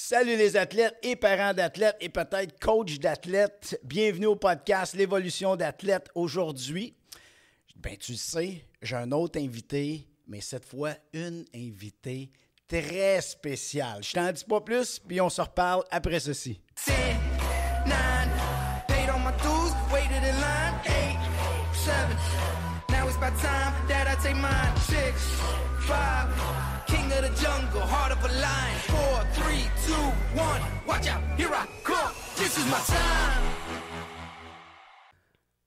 Salut les athlètes et parents d'athlètes et peut-être coach d'athlètes. Bienvenue au podcast L'évolution d'athlètes aujourd'hui. Ben tu sais, j'ai un autre invité, mais cette fois une invitée très spéciale. Je t'en dis pas plus, puis on se reparle après ceci.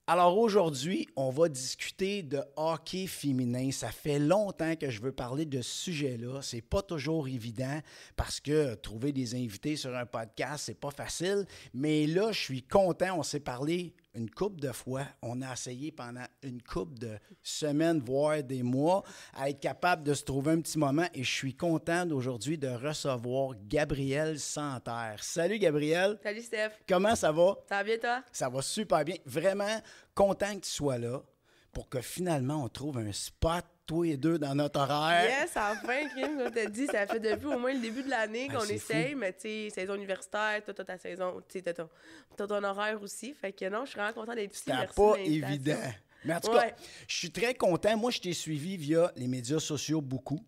Alors aujourd'hui, on va discuter de hockey féminin. Ça fait longtemps que je veux parler de ce sujet-là. C'est pas toujours évident parce que trouver des invités sur un podcast, c'est pas facile. Mais là, je suis content. On s'est parlé une couple de fois. On a essayé pendant une couple de semaines, voire des mois, à être capable de se trouver un petit moment. Et je suis content aujourd'hui de recevoir Gabriel Santerre. Salut Gabriel. Salut Steph. Comment ça va? Ça va bien toi? Ça va super bien. Vraiment content que tu sois là pour que finalement on trouve un spot et deux dans notre horaire. Yes, enfin, Kim, je dit, ça fait depuis au moins le début de l'année ah, qu'on essaye, mais tu sais, saison universitaire, toi, ta saison, tu sais, ton, horaire aussi. Fait que non, je suis vraiment content d'être ici. pas évident. Mais en tout cas, je suis très content. Moi, je t'ai suivi via les médias sociaux beaucoup.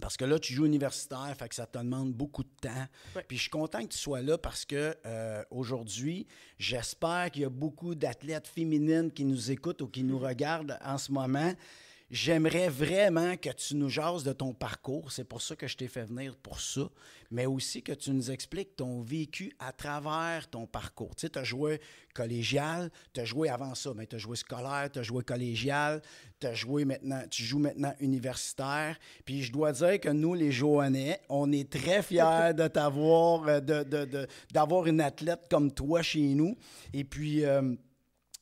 Parce que là, tu joues universitaire, fait que ça te demande beaucoup de temps. Puis je suis content que tu sois là parce que euh, aujourd'hui, j'espère qu'il y a beaucoup d'athlètes féminines qui nous écoutent ou qui nous regardent en ce moment. J'aimerais vraiment que tu nous jases de ton parcours. C'est pour ça que je t'ai fait venir pour ça. Mais aussi que tu nous expliques ton vécu à travers ton parcours. Tu sais, tu as joué collégial, tu as joué avant ça, mais tu as joué scolaire, tu as joué collégial, tu as joué maintenant, tu joues maintenant universitaire. Puis je dois dire que nous, les Joannais, on est très fiers de t'avoir, euh, d'avoir de, une athlète comme toi chez nous. Et puis, euh,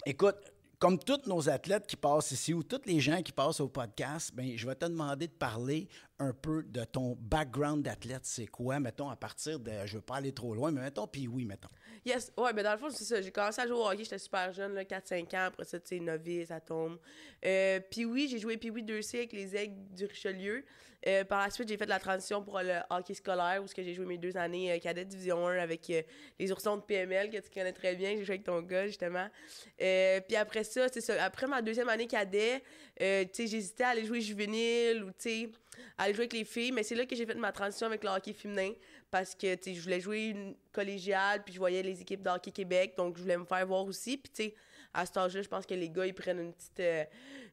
écoute, comme tous nos athlètes qui passent ici ou tous les gens qui passent au podcast, ben, je vais te demander de parler un peu de ton background d'athlète, c'est quoi, mettons, à partir de. Je veux pas aller trop loin, mais mettons, puis oui, mettons. Yes, ouais, mais dans le fond, c'est ça. J'ai commencé à jouer au hockey, j'étais super jeune, 4-5 ans. Après ça, tu sais, novice, ça tombe. Euh, puis oui, j'ai joué puis oui 2C avec les aigles du Richelieu. Euh, par la suite, j'ai fait la transition pour le hockey scolaire, où j'ai joué mes deux années euh, cadet Division 1 avec les oursons de PML, que tu connais très bien, j'ai joué avec ton gars, justement. puis après ça, c'est ça. Après ma deuxième année cadet, tu sais, j'hésitais à aller jouer juvénile ou, tu sais, aller jouer avec les filles. Mais c'est là que j'ai fait ma transition avec le hockey féminin parce que, tu sais, je voulais jouer une collégiale, puis je voyais les équipes d'hockey Québec, donc je voulais me faire voir aussi. Puis, tu sais, à cet âge-là, je pense que les gars, ils prennent une petite, euh,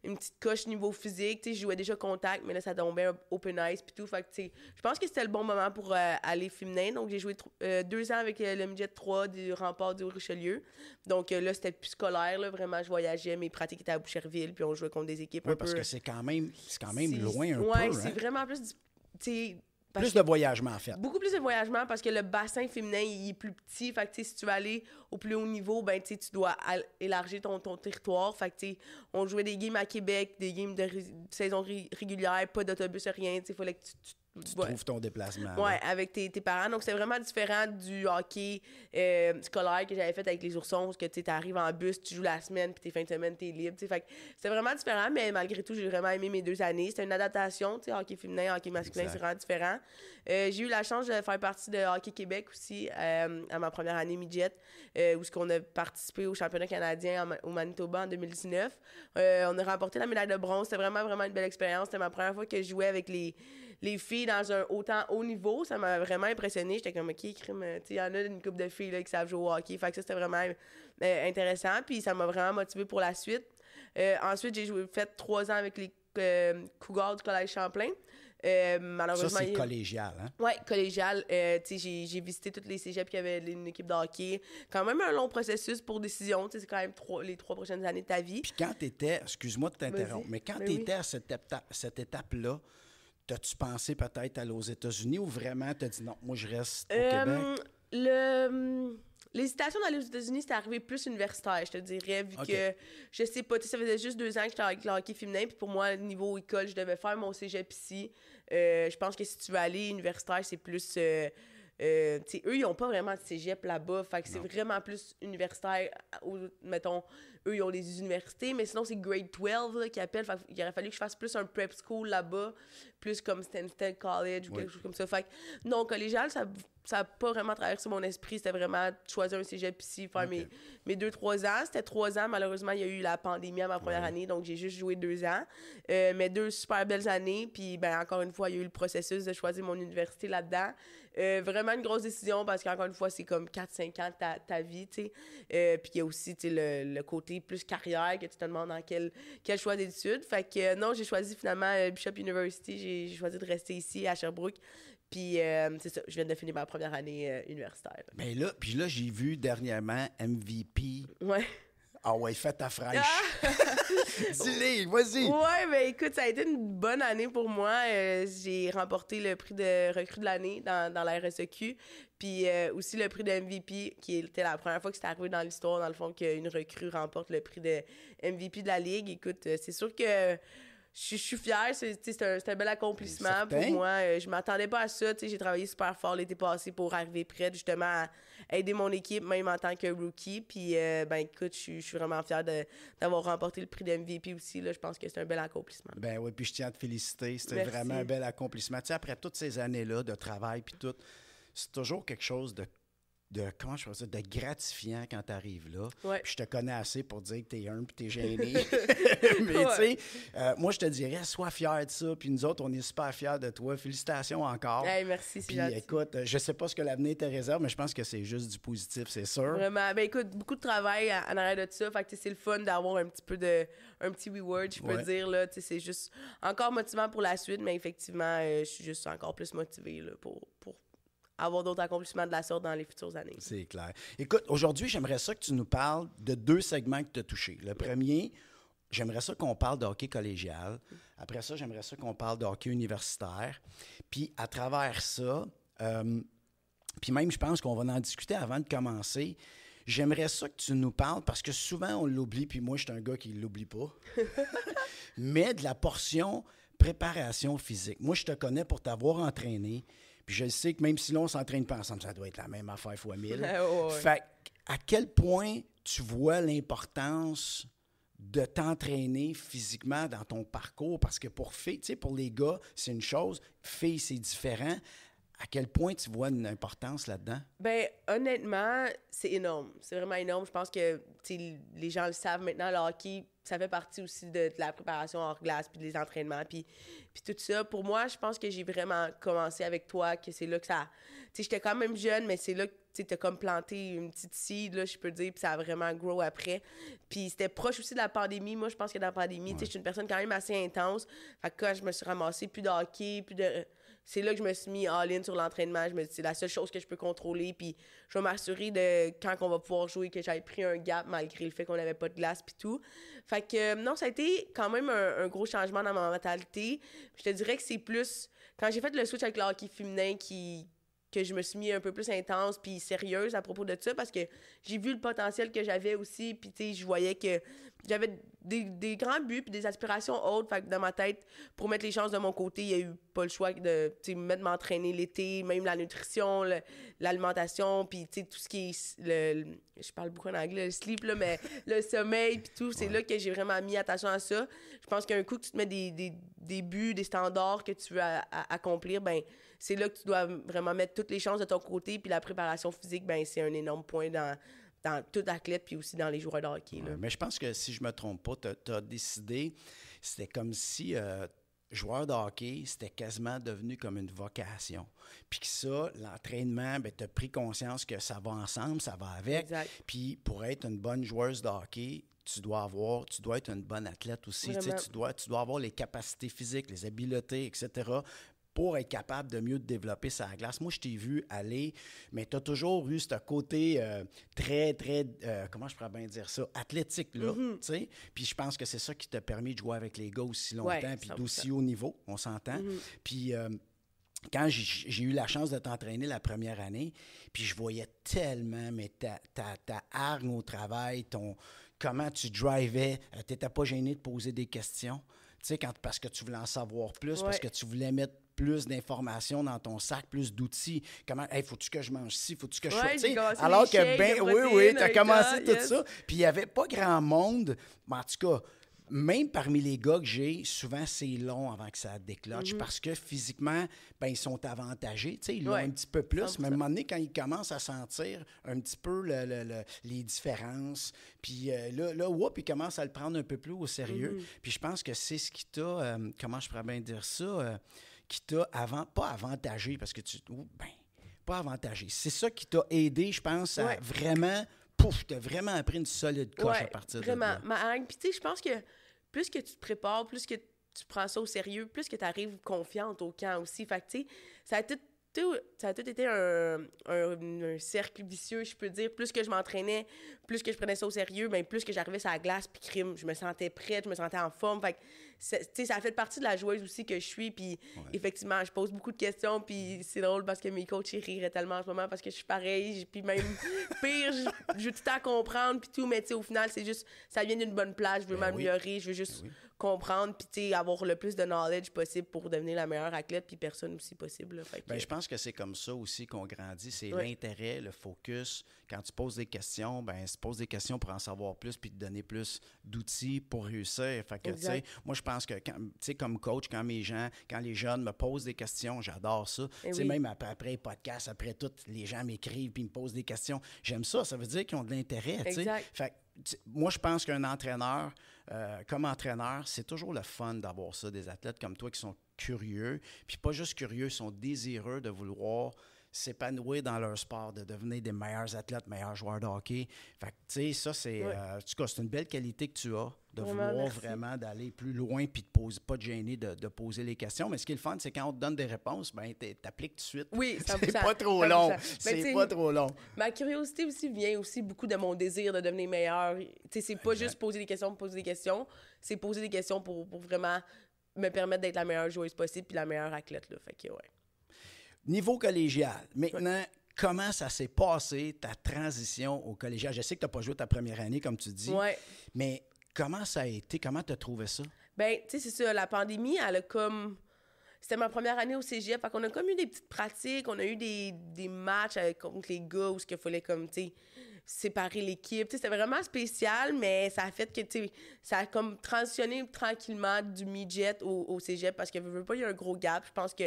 une petite coche niveau physique. Tu sais, je jouais déjà contact, mais là, ça tombait open ice puis tout. Fait que, tu sais, je pense que c'était le bon moment pour euh, aller féminin. Donc, j'ai joué euh, deux ans avec le midget 3 du rempart du Richelieu. Donc, là, c'était plus scolaire, là. Vraiment, je voyageais, mes pratiques étaient à Boucherville, puis on jouait contre des équipes. Oui, parce que c'est quand même, quand même loin un peu. Ouais, c'est hein. vraiment plus. Tu sais, plus de voyagement, en fait. Beaucoup plus de voyagement parce que le bassin féminin, il est plus petit. Fait que, si tu veux aller au plus haut niveau, ben, tu dois élargir ton, ton territoire. Fait que, on jouait des games à Québec, des games de, saison régulière, pas d'autobus, rien. Il fallait que tu tu trouves ton déplacement. Oui, avec tes, parents. Donc, c'est vraiment différent du hockey euh, scolaire que j'avais fait avec les oursons, parce que tu arrives en bus, tu joues la semaine, puis tes fins de semaine, tu es libre. C'est vraiment différent, mais malgré tout, j'ai vraiment aimé mes deux années. C'était une adaptation, tu sais, hockey féminin, hockey masculin, c'est vraiment différent. Euh, j'ai eu la chance de faire partie de Hockey Québec aussi, euh, à ma première année midget, où ce qu'on a participé au championnat canadien au Manitoba en 2019. on a remporté la médaille de bronze. C'était vraiment, vraiment une belle expérience. C'était ma première fois que je jouais avec les, les filles dans un autant haut niveau, ça m'a vraiment impressionné. J'étais comme, OK, crime, euh, il y en a une couple de filles qui savent jouer au hockey. Fait que ça, c'était vraiment euh, intéressant. Puis ça m'a vraiment motivé pour la suite. Euh, ensuite, j'ai fait trois ans avec les Cougars du Collège Champlain. malheureusement, ça, c'est collégial, hein? Oui, collégial. j'ai, visité toutes les cégeps qui avaient une équipe de hockey. Quand même un long processus pour décision. C'est quand même trois, les trois prochaines années de ta vie. Puis quand tu étais, excuse-moi de t'interrompre, mais quand ben tu étais à cette, cette étape-là, T'as-tu pensé peut-être aller aux États-Unis ou vraiment t'as dit non, moi je reste au euh, Québec? Le... Hum, l'hésitation d'aller aux États-Unis, c'est arrivé plus universitaire, je te dirais, vu que je sais pas, ça faisait juste deux ans que j'étais avec le hockey féminin, puis pour moi, niveau école, je devais faire mon cégep ici. Euh, je pense que si tu veux aller universitaire, c'est plus. Euh, euh eux, ils n'ont pas vraiment de cégep là-bas. Fait que c'est vraiment plus universitaire, ou, mettons, eux, ils ont des universités, mais sinon, c'est grade 12 qui appelle. il aurait fallu que je fasse plus un prep school là-bas, plus comme Stanford College ou quelque chose comme ça. Fait que non, collégial, ça ça n'a pas vraiment traversé mon esprit. C'était vraiment choisir un cégep ici, faire mes, mes deux, trois ans. C'était trois ans. Malheureusement, il y a eu la pandémie à ma première année, donc j'ai juste joué deux ans. Euh, mais deux super belles années. Puis, ben, encore une fois, il y a eu le processus de choisir mon université là-dedans. Euh, vraiment une grosse décision parce qu'encore une fois, c'est comme 4-5 ans ta, ta vie, tu sais. Euh, puis, il y a aussi, le, côté plus carrière que tu te demandes dans quel, quel choix d'études. Fait que non, j'ai choisi finalement Bishop University. J'ai choisi de rester ici à Sherbrooke puis euh, c'est ça, je viens de finir ma première année euh, universitaire. Mais là, puis là, j'ai vu dernièrement MVP. Ouais. Ah ouais, fais ta fraîche. Ah! dis le vas-y. Ouais, ben écoute, ça a été une bonne année pour moi. Euh, j'ai remporté le prix de recrue de l'année dans, dans la RSEQ, puis aussi le prix de MVP, qui était la première fois que c'est arrivé dans l'histoire, dans le fond, qu'une recrue remporte le prix de MVP de la Ligue. Écoute, c'est sûr que je, suis fière, c'est un, bel accomplissement pour moi. Euh, je m'attendais pas à ça. J'ai travaillé super fort l'été passé pour arriver près, justement à aider mon équipe, même en tant que rookie. Puis, euh, ben, écoute, je, suis vraiment fière d'avoir remporté le prix de MVP aussi. Je pense que c'est un bel accomplissement. Ben oui, puis je tiens à te féliciter. C'était vraiment un bel accomplissement. après toutes ces années-là de travail, puis tout, c'est toujours quelque chose de de comment je ça de gratifiant quand tu arrives là. je te connais assez pour dire que tu es un puis tu es gêné. Mais tu sais, euh, moi je te dirais sois fier de ça puis nous autres on est super fiers de toi. Félicitations encore. merci Puis écoute, je sais pas ce que l'avenir te réserve mais je pense que c'est juste du positif, c'est sûr. Vraiment. Ben écoute, beaucoup de travail en arrière de ça, fait c'est le fun d'avoir un petit peu de un petit reward, je peux dire là, c'est juste encore motivant pour la suite mais effectivement euh, je suis juste encore plus motivée pour pour avoir d'autres accomplissements de la sorte dans les futures années. C'est clair. Écoute, aujourd'hui, j'aimerais ça que tu nous parles de deux segments que tu as touchés. Le premier, j'aimerais ça qu'on parle de hockey collégial. Après ça, j'aimerais ça qu'on parle de hockey universitaire. Puis à travers ça, euh, puis même, je pense qu'on va en discuter avant de commencer. J'aimerais ça que tu nous parles parce que souvent on l'oublie, puis moi je suis un gars qui ne l'oublie pas. Mais de la portion préparation physique. Moi, je te connais pour t'avoir entraîné. Puis je sais que même si l'on s'entraîne pas ensemble, ça doit être la même affaire fois mille. Fait à quel point tu vois l'importance de t'entraîner physiquement dans ton parcours? Parce que pour filles, tu sais, pour les gars, c'est une chose, filles, c'est différent. À quel point tu vois une importance là-dedans? Ben honnêtement, c'est énorme. C'est vraiment énorme. Je pense que les gens le savent maintenant, le hockey, ça fait partie aussi de, la préparation hors glace, puis des entraînements, puis, puis tout ça. Pour moi, je pense que j'ai vraiment commencé avec toi, que c'est là que ça... Tu sais, j'étais quand même jeune, mais c'est là que tu as comme planté une petite seed, là, je peux dire, puis ça a vraiment grow après. Puis c'était proche aussi de la pandémie. Moi, je pense que dans la pandémie, tu sais, je suis une personne quand même assez intense. Fait que quand je me suis ramassée, plus de hockey, plus de c'est là que je me suis mis all-in sur l'entraînement. Je me suis c'est la seule chose que je peux contrôler. Puis je vais m'assurer de quand on va pouvoir jouer, que j'avais pris un gap malgré le fait qu'on n'avait pas de glace puis tout. Fait que euh, non, ça a été quand même un, gros changement dans ma mentalité. Je te dirais que c'est plus quand j'ai fait le switch avec le hockey féminin qui, que je me suis mis un peu plus intense puis sérieuse à propos de ça parce que j'ai vu le potentiel que j'avais aussi puis tu sais je voyais que j'avais des, grands buts puis des aspirations hautes fait que dans ma tête pour mettre les chances de mon côté il y a eu pas le choix de tu sais mettre m'entraîner l'été même la nutrition l'alimentation puis tu sais tout ce qui est je parle beaucoup en anglais le sleep là mais le sommeil puis tout c'est là que j'ai vraiment mis attention à ça je pense qu'un coup que tu te mets des, des, des buts des standards que tu veux accomplir ben c'est là que tu dois vraiment mettre toutes les chances de ton côté. Puis la préparation physique, ben c'est un énorme point dans, dans tout athlète, puis aussi dans les joueurs de hockey. mais je pense que si je me trompe pas, tu as, décidé, c'était comme si euh, joueur de hockey, c'était quasiment devenu comme une vocation. Puis que ça, l'entraînement, ben, tu as pris conscience que ça va ensemble, ça va avec. Puis pour être une bonne joueuse de hockey, tu dois avoir, tu dois être une bonne athlète aussi. dois, tu dois avoir les capacités physiques, les habiletés, etc pour être capable de mieux te développer sa glace. Moi, je t'ai vu aller, mais tu as toujours eu ce côté euh, très, très, euh, comment je pourrais bien dire ça, athlétique, là, mm-hmm. tu sais. Puis je pense que c'est ça qui t'a permis de jouer avec les gars aussi longtemps, puis d'aussi haut niveau, on s'entend. Mm-hmm. Puis... Euh, quand j'ai eu la chance de t'entraîner la première année, puis je voyais tellement mais ta, ta, ta hargne au travail, ton comment tu drivais, t'étais pas gêné de poser des questions. Tu sais, parce que tu voulais en savoir plus, parce que tu voulais mettre plus d'informations dans ton sac, plus d'outils. Comment, hey, faut-tu que je mange ci, faut-tu que je ouais, Alors que, ben, oui, oui, t'as commencé tout ça. Puis il n'y avait pas grand monde, en tout cas, même parmi les gars que j'ai, souvent c'est long avant que ça déclenche mm-hmm. parce que physiquement, ben, ils sont avantagés. Ils l'ont un petit peu plus, mais à un moment donné, quand ils commencent à sentir un petit peu les différences, puis euh, là, là whoop, ils commencent à le prendre un peu plus au sérieux. Mm-hmm. Puis je pense que c'est ce qui t'a, euh, comment je pourrais bien dire ça, euh, qui t'a avant, pas avantagé parce que tu. ben, pas avantagé. C'est ça qui t'a aidé, je pense, à vraiment. Pouf, t'as vraiment appris une solide coche à partir de là. Vraiment. Puis, tu sais, je pense que plus que tu te prépares, plus que tu prends ça au sérieux, plus que tu arrives confiante au camp aussi. Fait tu sais, ça a tout été un, un, cercle vicieux, je peux dire. Plus que je m'entraînais, plus que je prenais ça au sérieux, mais ben, plus que j'arrivais sur la glace, puis crime, je me sentais prête, je me sentais en forme. Fait ça fait partie de la joueuse aussi que je suis. Puis effectivement, je pose beaucoup de questions. Puis mm-hmm. c'est drôle parce que mes coachs, riraient tellement en ce moment parce que je suis pareil. Puis même pire, je, veux tout à comprendre. Puis tout. Mais tu sais, au final, c'est juste, ça vient d'une bonne place. Je veux ben m'améliorer. Je veux ben juste comprendre puis avoir le plus de knowledge possible pour devenir la meilleure athlète puis personne aussi possible. Ben, je pense que c'est comme ça aussi qu'on grandit, c'est l'intérêt, le focus. Quand tu poses des questions, ben tu poses des questions pour en savoir plus puis te donner plus d'outils pour réussir. Fait que, moi je pense que quand, comme coach, quand mes gens, quand les jeunes me posent des questions, j'adore ça. Eh même après, après podcast, après tout, les gens m'écrivent puis me posent des questions. J'aime ça, ça veut dire qu'ils ont de l'intérêt. Fait moi, je pense qu'un entraîneur, euh, comme entraîneur, c'est toujours le fun d'avoir ça, des athlètes comme toi qui sont curieux, puis pas juste curieux, sont désireux de vouloir s'épanouir dans leur sport, de devenir des meilleurs athlètes, meilleurs joueurs de hockey. Fait tu sais, ça, euh, c'est. une belle qualité que tu as de vouloir vraiment d'aller plus loin puis de ne pas te gêner de, poser les questions. Mais ce qui est le fun, c'est quand on te donne des réponses, ben, t'appliques tout de suite. Oui, ça c'est pas trop long. Ben, c'est pas trop long. Ma curiosité aussi vient aussi beaucoup de mon désir de devenir meilleur. Tu sais, c'est pas juste poser des questions pour poser des questions, c'est poser des questions pour, vraiment me permettre d'être la meilleure joueuse possible puis la meilleure athlète. Fait Niveau collégial. Maintenant, comment ça s'est passé, ta transition au collégial? Je sais que tu n'as pas joué ta première année, comme tu dis. Mais comment ça a été? Comment tu as trouvé ça? Ben, tu sais, c'est ça. La pandémie, elle a comme. C'était ma première année au CGF, Fait qu'on a comme eu des petites pratiques. On a eu des, matchs avec, contre les gars où qu'il fallait comme, tu sais séparer l'équipe. C'était vraiment spécial, mais ça a fait que ça a comme transitionné tranquillement du midget au, au cégep parce que je veut pas, y a un gros gap. Je pense que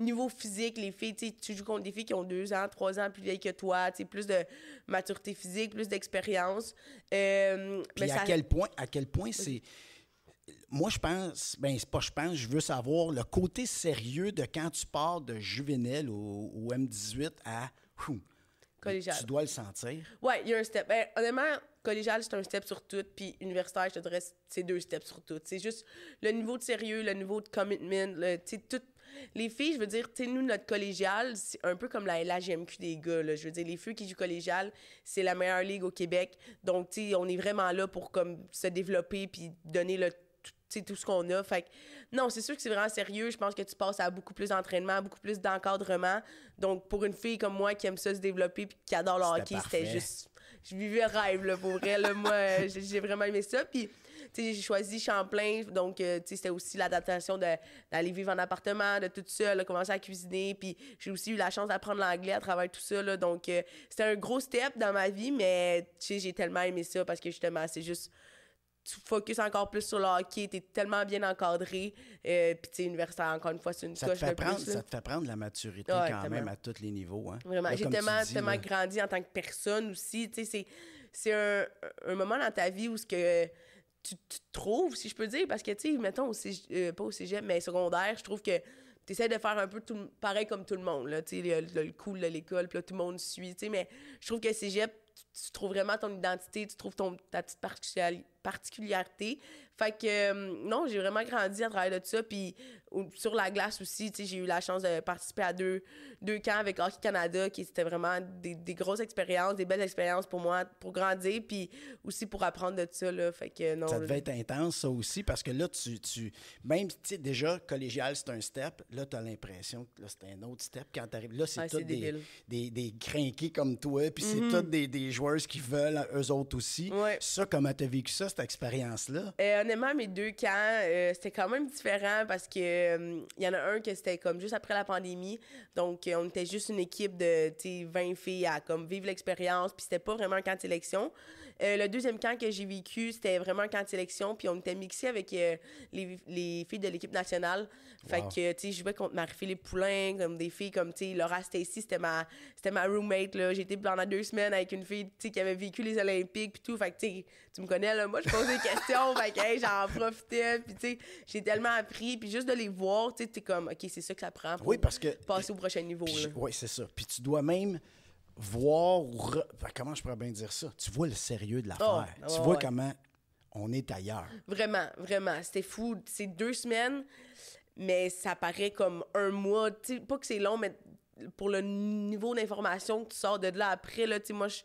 niveau physique, les filles, tu joues contre des filles qui ont deux ans, trois ans plus vieilles que toi, plus de maturité physique, plus d'expérience. Euh, mais à, quel point, à quel point c'est moi, je pense, ben c'est pas je pense, je veux savoir le côté sérieux de quand tu pars de juvénile au, M18 à collégial. Tu dois le sentir. Ouais, il y a un step. Ben, honnêtement, collégial, c'est un step sur tout, puis universitaire, je te dirais, c'est deux steps sur tout. C'est juste le niveau de sérieux, le niveau de commitment, Les filles, je veux dire, tu nous, notre collégial, c'est un peu comme la LHMQ des gars, Je veux dire, les filles qui jouent collégial, c'est la meilleure ligue au Québec. Donc, tu on est vraiment là pour, comme, se développer puis donner le tout ce qu'on a. Fait non, c'est sûr que c'est vraiment sérieux. Je pense que tu passes à beaucoup plus d'entraînement, beaucoup plus d'encadrement. Donc, pour une fille comme moi qui aime ça se développer puis qui adore le hockey, c'était juste. Je vivais le rêve, pour vrai. moi, euh, j'ai vraiment aimé ça. Puis, tu sais, j'ai choisi Champlain. Donc, euh, tu sais, c'était aussi l'adaptation d'aller vivre en appartement, de toute seule, commencer à cuisiner. Puis, j'ai aussi eu la chance d'apprendre l'anglais à travers tout ça, Donc, euh, c'était un gros step dans ma vie, mais, tu sais, j'ai tellement aimé ça parce que justement, c'est juste tu focuses encore plus sur le hockey, t'es tellement bien encadré. Euh, puis, tu sais, universitaire, encore une fois, c'est une ça te fait prendre, Ça te fait prendre la maturité quand même à tous les niveaux. Hein? Vraiment. J'ai tellement, grandi en tant que personne aussi. Tu sais, c'est un, moment dans ta vie où ce que tu, te trouves, si je peux dire, parce que, tu sais, mettons, au euh, pas au cégep, mais secondaire, je trouve que tu de faire un peu tout, pareil comme tout le monde. Là, tu sais, le, cool de l'école, puis tout le monde suit. Tu sais, mais je trouve que cégep, tu, trouves vraiment ton identité, tu trouves ton, ta petite particularité. Fait que euh, non, j'ai vraiment grandi à travers de ça. Puis sur la glace aussi, j'ai eu la chance de participer à deux, deux camps avec Hockey Canada, qui c'était vraiment des, des, grosses expériences, des belles expériences pour moi, pour grandir, puis aussi pour apprendre de ça. Là. Fait que, non, ça devait être intense, ça aussi, parce que là, tu, tu même si déjà collégial, c'est un step, là, tu as l'impression que c'est un autre step quand tu Là, c'est tout des, des, des, comme toi, puis c'est mhm. tout des les joueuses qui veulent eux autres aussi. Ça, comment t'as vécu ça, cette expérience-là? Euh, honnêtement, mes deux camps, euh, c'était quand même différent parce que il euh, y en a un que c'était comme juste après la pandémie. Donc, on était juste une équipe de 20 filles à comme vivre l'expérience. Puis c'était pas vraiment un camp de euh, le deuxième camp que j'ai vécu, c'était vraiment un camp de sélection, puis on était mixé avec euh, les, filles de l'équipe nationale. Fait que, tu sais, je jouais contre Marie-Philippe Poulain, comme des filles comme, tu sais, Laura Stacy, c'était ma, c'était ma roommate, là. J'étais pendant deux semaines avec une fille, tu sais, qui avait vécu les Olympiques, puis tout. Fait que, tu sais, tu me connais, là, moi, je pose des questions, fait que, hey, j'en profitais, puis, tu sais, j'ai tellement appris, puis juste de les voir, tu sais, t'es comme, OK, c'est ça que ça prend pour passer au prochain niveau, là. Oui, c'est ça. Puis tu dois même voir. Ben, comment je pourrais bien dire ça? Tu vois le sérieux de l'affaire. Ah, tu vois comment on est ailleurs. Vraiment, vraiment. C'était fou. C'est deux semaines, mais ça paraît comme un mois. pas que c'est long, mais pour le niveau d'information que tu sors de là après, là, moi, je,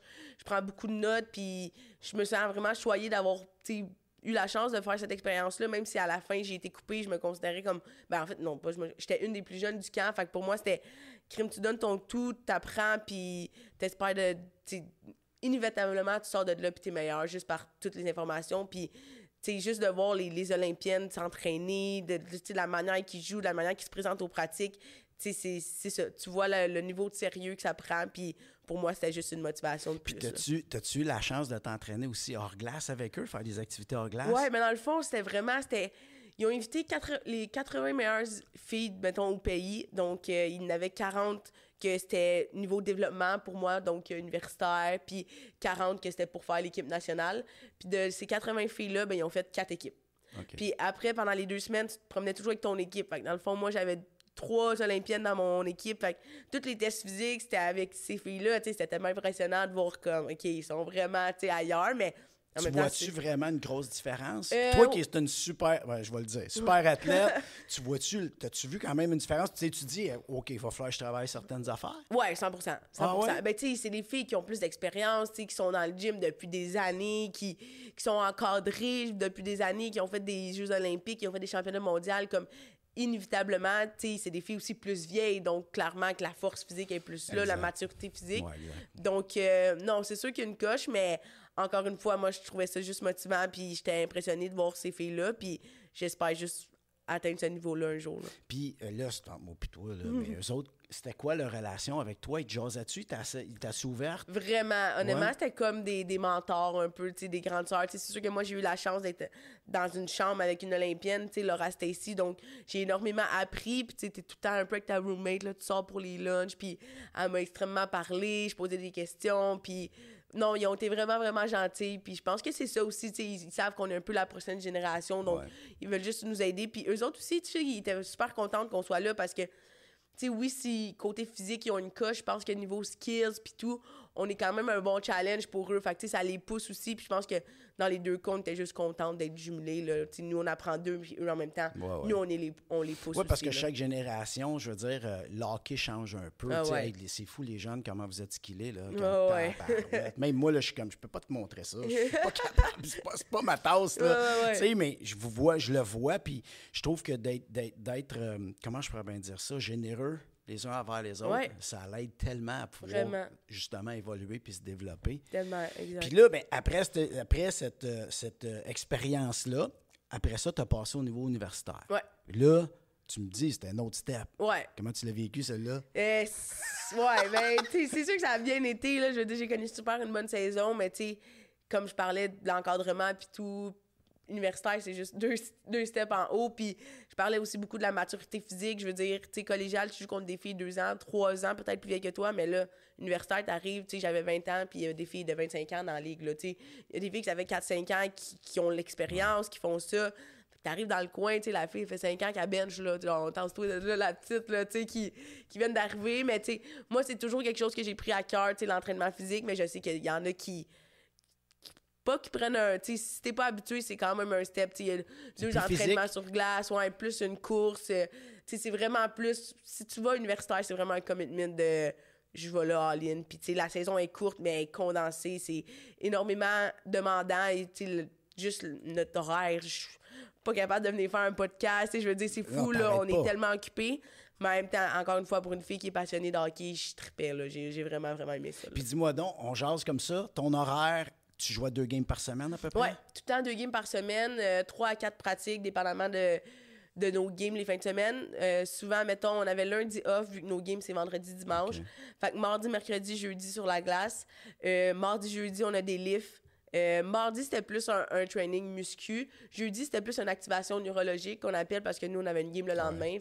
prends beaucoup de notes, puis je me sens vraiment choyée d'avoir eu la chance de faire cette expérience-là, même si à la fin, j'ai été coupée, je me considérais comme... Ben, en fait, non, pas... J'étais une des plus jeunes du camp, fait pour moi, c'était crime, tu donnes ton tout, t'apprends, puis t'espères de. Inévitablement, tu sors de là, puis t'es meilleur juste par toutes les informations. Puis, tu juste de voir les, Olympiennes s'entraîner, de, la manière qu'ils jouent, de la manière qu'ils se présentent aux pratiques, c'est Tu vois le, niveau de sérieux que ça prend. Puis pour moi, c'était juste une motivation de plus. Puis t'as-tu eu la chance de t'entraîner aussi hors glace avec eux, faire des activités hors glace? Oui, mais dans le fond, c'était vraiment. c'était ils ont invité les 80 meilleures filles, mettons, au pays. Donc, euh, il y en avait 40 que c'était niveau développement pour moi, donc euh, universitaire, puis 40 que c'était pour faire l'équipe nationale. Puis de ces 80 filles-là, ben, ils ont fait quatre équipes. Puis après, pendant les deux semaines, tu te promenais toujours avec ton équipe. dans le fond, moi, j'avais trois Olympiennes dans mon équipe. Toutes les tests physiques, c'était avec ces filles-là. C'était tellement impressionnant de voir comme, OK, ils sont vraiment ailleurs, mais tu vois-tu vraiment une grosse différence? Euh, Toi qui es une super, je vais le dire, super athlète, tu vois-tu, as-tu vu quand même une différence? Tu dis, euh, OK, il va falloir que je travaille certaines affaires. Oui, 100 100 c'est des filles qui ont plus d'expérience, qui sont dans le gym depuis des années, qui, qui sont encadrées depuis des années, qui ont fait des Jeux olympiques, qui ont fait des championnats mondiaux, comme inévitablement, c'est des filles aussi plus vieilles, donc clairement que la force physique est plus là, la maturité physique. donc, euh, non, c'est sûr qu'il y a une coche, mais encore une fois, moi, je trouvais ça juste motivant, puis j'étais impressionnée de voir ces filles-là, puis j'espère juste atteindre ce niveau-là un jour. Puis là, euh, là c'est moi puis toi, mm-hmm. mais eux autres, c'était quoi leur relation avec toi? Ils te jasaient-tu? Ils t'as ouverte? Vraiment. Honnêtement, c'était comme des, mentors un peu, des grandes soeurs. C'est sûr que moi, j'ai eu la chance d'être dans une chambre avec une Olympienne, Laura Stacy. Donc, j'ai énormément appris. Puis, tu étais tout le temps un peu avec ta roommate. Là, tu sors pour les lunchs. Puis, elle m'a extrêmement parlé. Je posais des questions. Puis, non, ils ont été vraiment, vraiment gentils. Puis je pense que c'est ça aussi. Ils, ils savent qu'on est un peu la prochaine génération. Donc, ils veulent juste nous aider. Puis eux autres aussi, tu sais, ils étaient super contents qu'on soit là parce que, tu sais, oui, si côté physique, ils ont une coche, je pense que niveau skills puis tout, on est quand même un bon challenge pour eux. Fait que, tu sais, ça les pousse aussi. Puis je pense que dans les deux comptes, es juste contente d'être jumelée. Là. nous, on apprend deux, puis en même temps. Nous, on, est les, on les pousse. Oui, parce que chaque génération, je veux dire, euh, l'hockey change un peu. Ah c'est fou, les jeunes, comment vous êtes skillés. Là, ah même moi, je suis comme, je peux pas te montrer ça. Je suis pas capable. C'est pas, ma tasse. mais je vous vois, je le vois, puis je trouve que d'être, euh, comment je pourrais bien dire ça, généreux les uns envers les autres. Ça l'aide tellement à pouvoir justement évoluer puis se développer. Tellement, Puis là, ben, après cette, après cette, euh, cette euh, expérience-là, après ça, tu as passé au niveau universitaire. Là, tu me dis, c'était un autre step. Ouais. Comment tu l'as vécu, celle-là? Eh, ouais, ben, c'est sûr que ça a bien été. Là. Je veux dire, j'ai connu super une bonne saison, mais comme je parlais de l'encadrement puis tout, universitaire, c'est juste deux, deux steps en haut. Puis je parlais aussi beaucoup de la maturité physique. Je veux dire, tu sais, collégial, tu joues contre des filles deux ans, trois ans, peut-être plus vieilles que toi, mais là, universitaire, t'arrives, tu sais, j'avais 20 ans, puis il y a des filles de 25 ans dans la ligue, là, tu Il y a des filles qui avaient 4-5 ans, qui, ont l'expérience, qui font ça. T'arrives dans le coin, tu sais, la fille fait 5 ans qu'elle bench, là, on tente la petite, là, tu sais, qui, qui vient d'arriver, mais tu sais, moi, c'est toujours quelque chose que j'ai pris à cœur, tu sais, l'entraînement physique, mais je sais qu'il y en a qui, pas qu'ils prennent un si t'es pas habitué c'est quand même un step tu sais un sur glace ouais plus une course euh, c'est vraiment plus si tu vas universitaire c'est vraiment un commitment de je vais là en ligne. puis la saison est courte mais elle est condensée c'est énormément demandant et tu juste notre horaire je suis pas capable de venir faire un podcast je veux dire c'est fou là on est tellement occupés. mais en même temps encore une fois pour une fille qui est passionnée d'hockey je suis là j'ai vraiment vraiment aimé ça puis dis-moi donc on jase comme ça ton horaire tu jouais deux games par semaine à peu près? Oui, tout le temps deux games par semaine, euh, trois à quatre pratiques, dépendamment de, de nos games les fins de semaine. Euh, souvent, mettons, on avait lundi off vu que nos games c'est vendredi, dimanche. Fait que mardi, mercredi, jeudi sur la glace. Euh, mardi, jeudi, on a des lifts. Euh, mardi, c'était plus un, training muscu. Jeudi, c'était plus une activation neurologique qu'on appelle parce que nous, on avait une game le lendemain.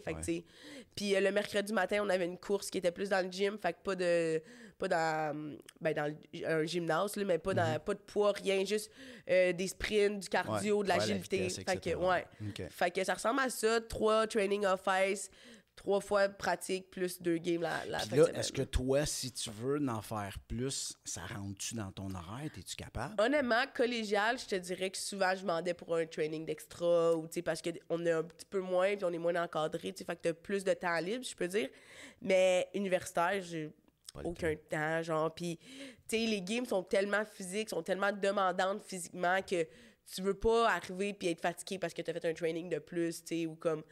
Puis euh, le mercredi matin, on avait une course qui était plus dans le gym. Fait que pas de. Pas dans. Ben, un gymnase, mais pas, dans, mhm. de poids, rien. Juste euh, des sprints, du cardio, de l'agilité. ouais. Fait que ça ressemble à ça. Trois training office, trois fois pratique plus deux games la, là, est-ce que toi, si tu veux en faire plus, ça rentre-tu dans ton horaire? Es-tu capable? Honnêtement, collégial, je te dirais que souvent, je demandais pour un training d'extra ou, parce qu'on est un petit peu moins, puis on est moins encadré, tu fait que as plus de temps libre, je peux dire. Mais universitaire, j'ai aucun temps. genre. Puis, les games sont tellement physiques, sont tellement demandantes physiquement que tu veux pas arriver puis être fatigué parce que tu as fait un training de plus, ou comme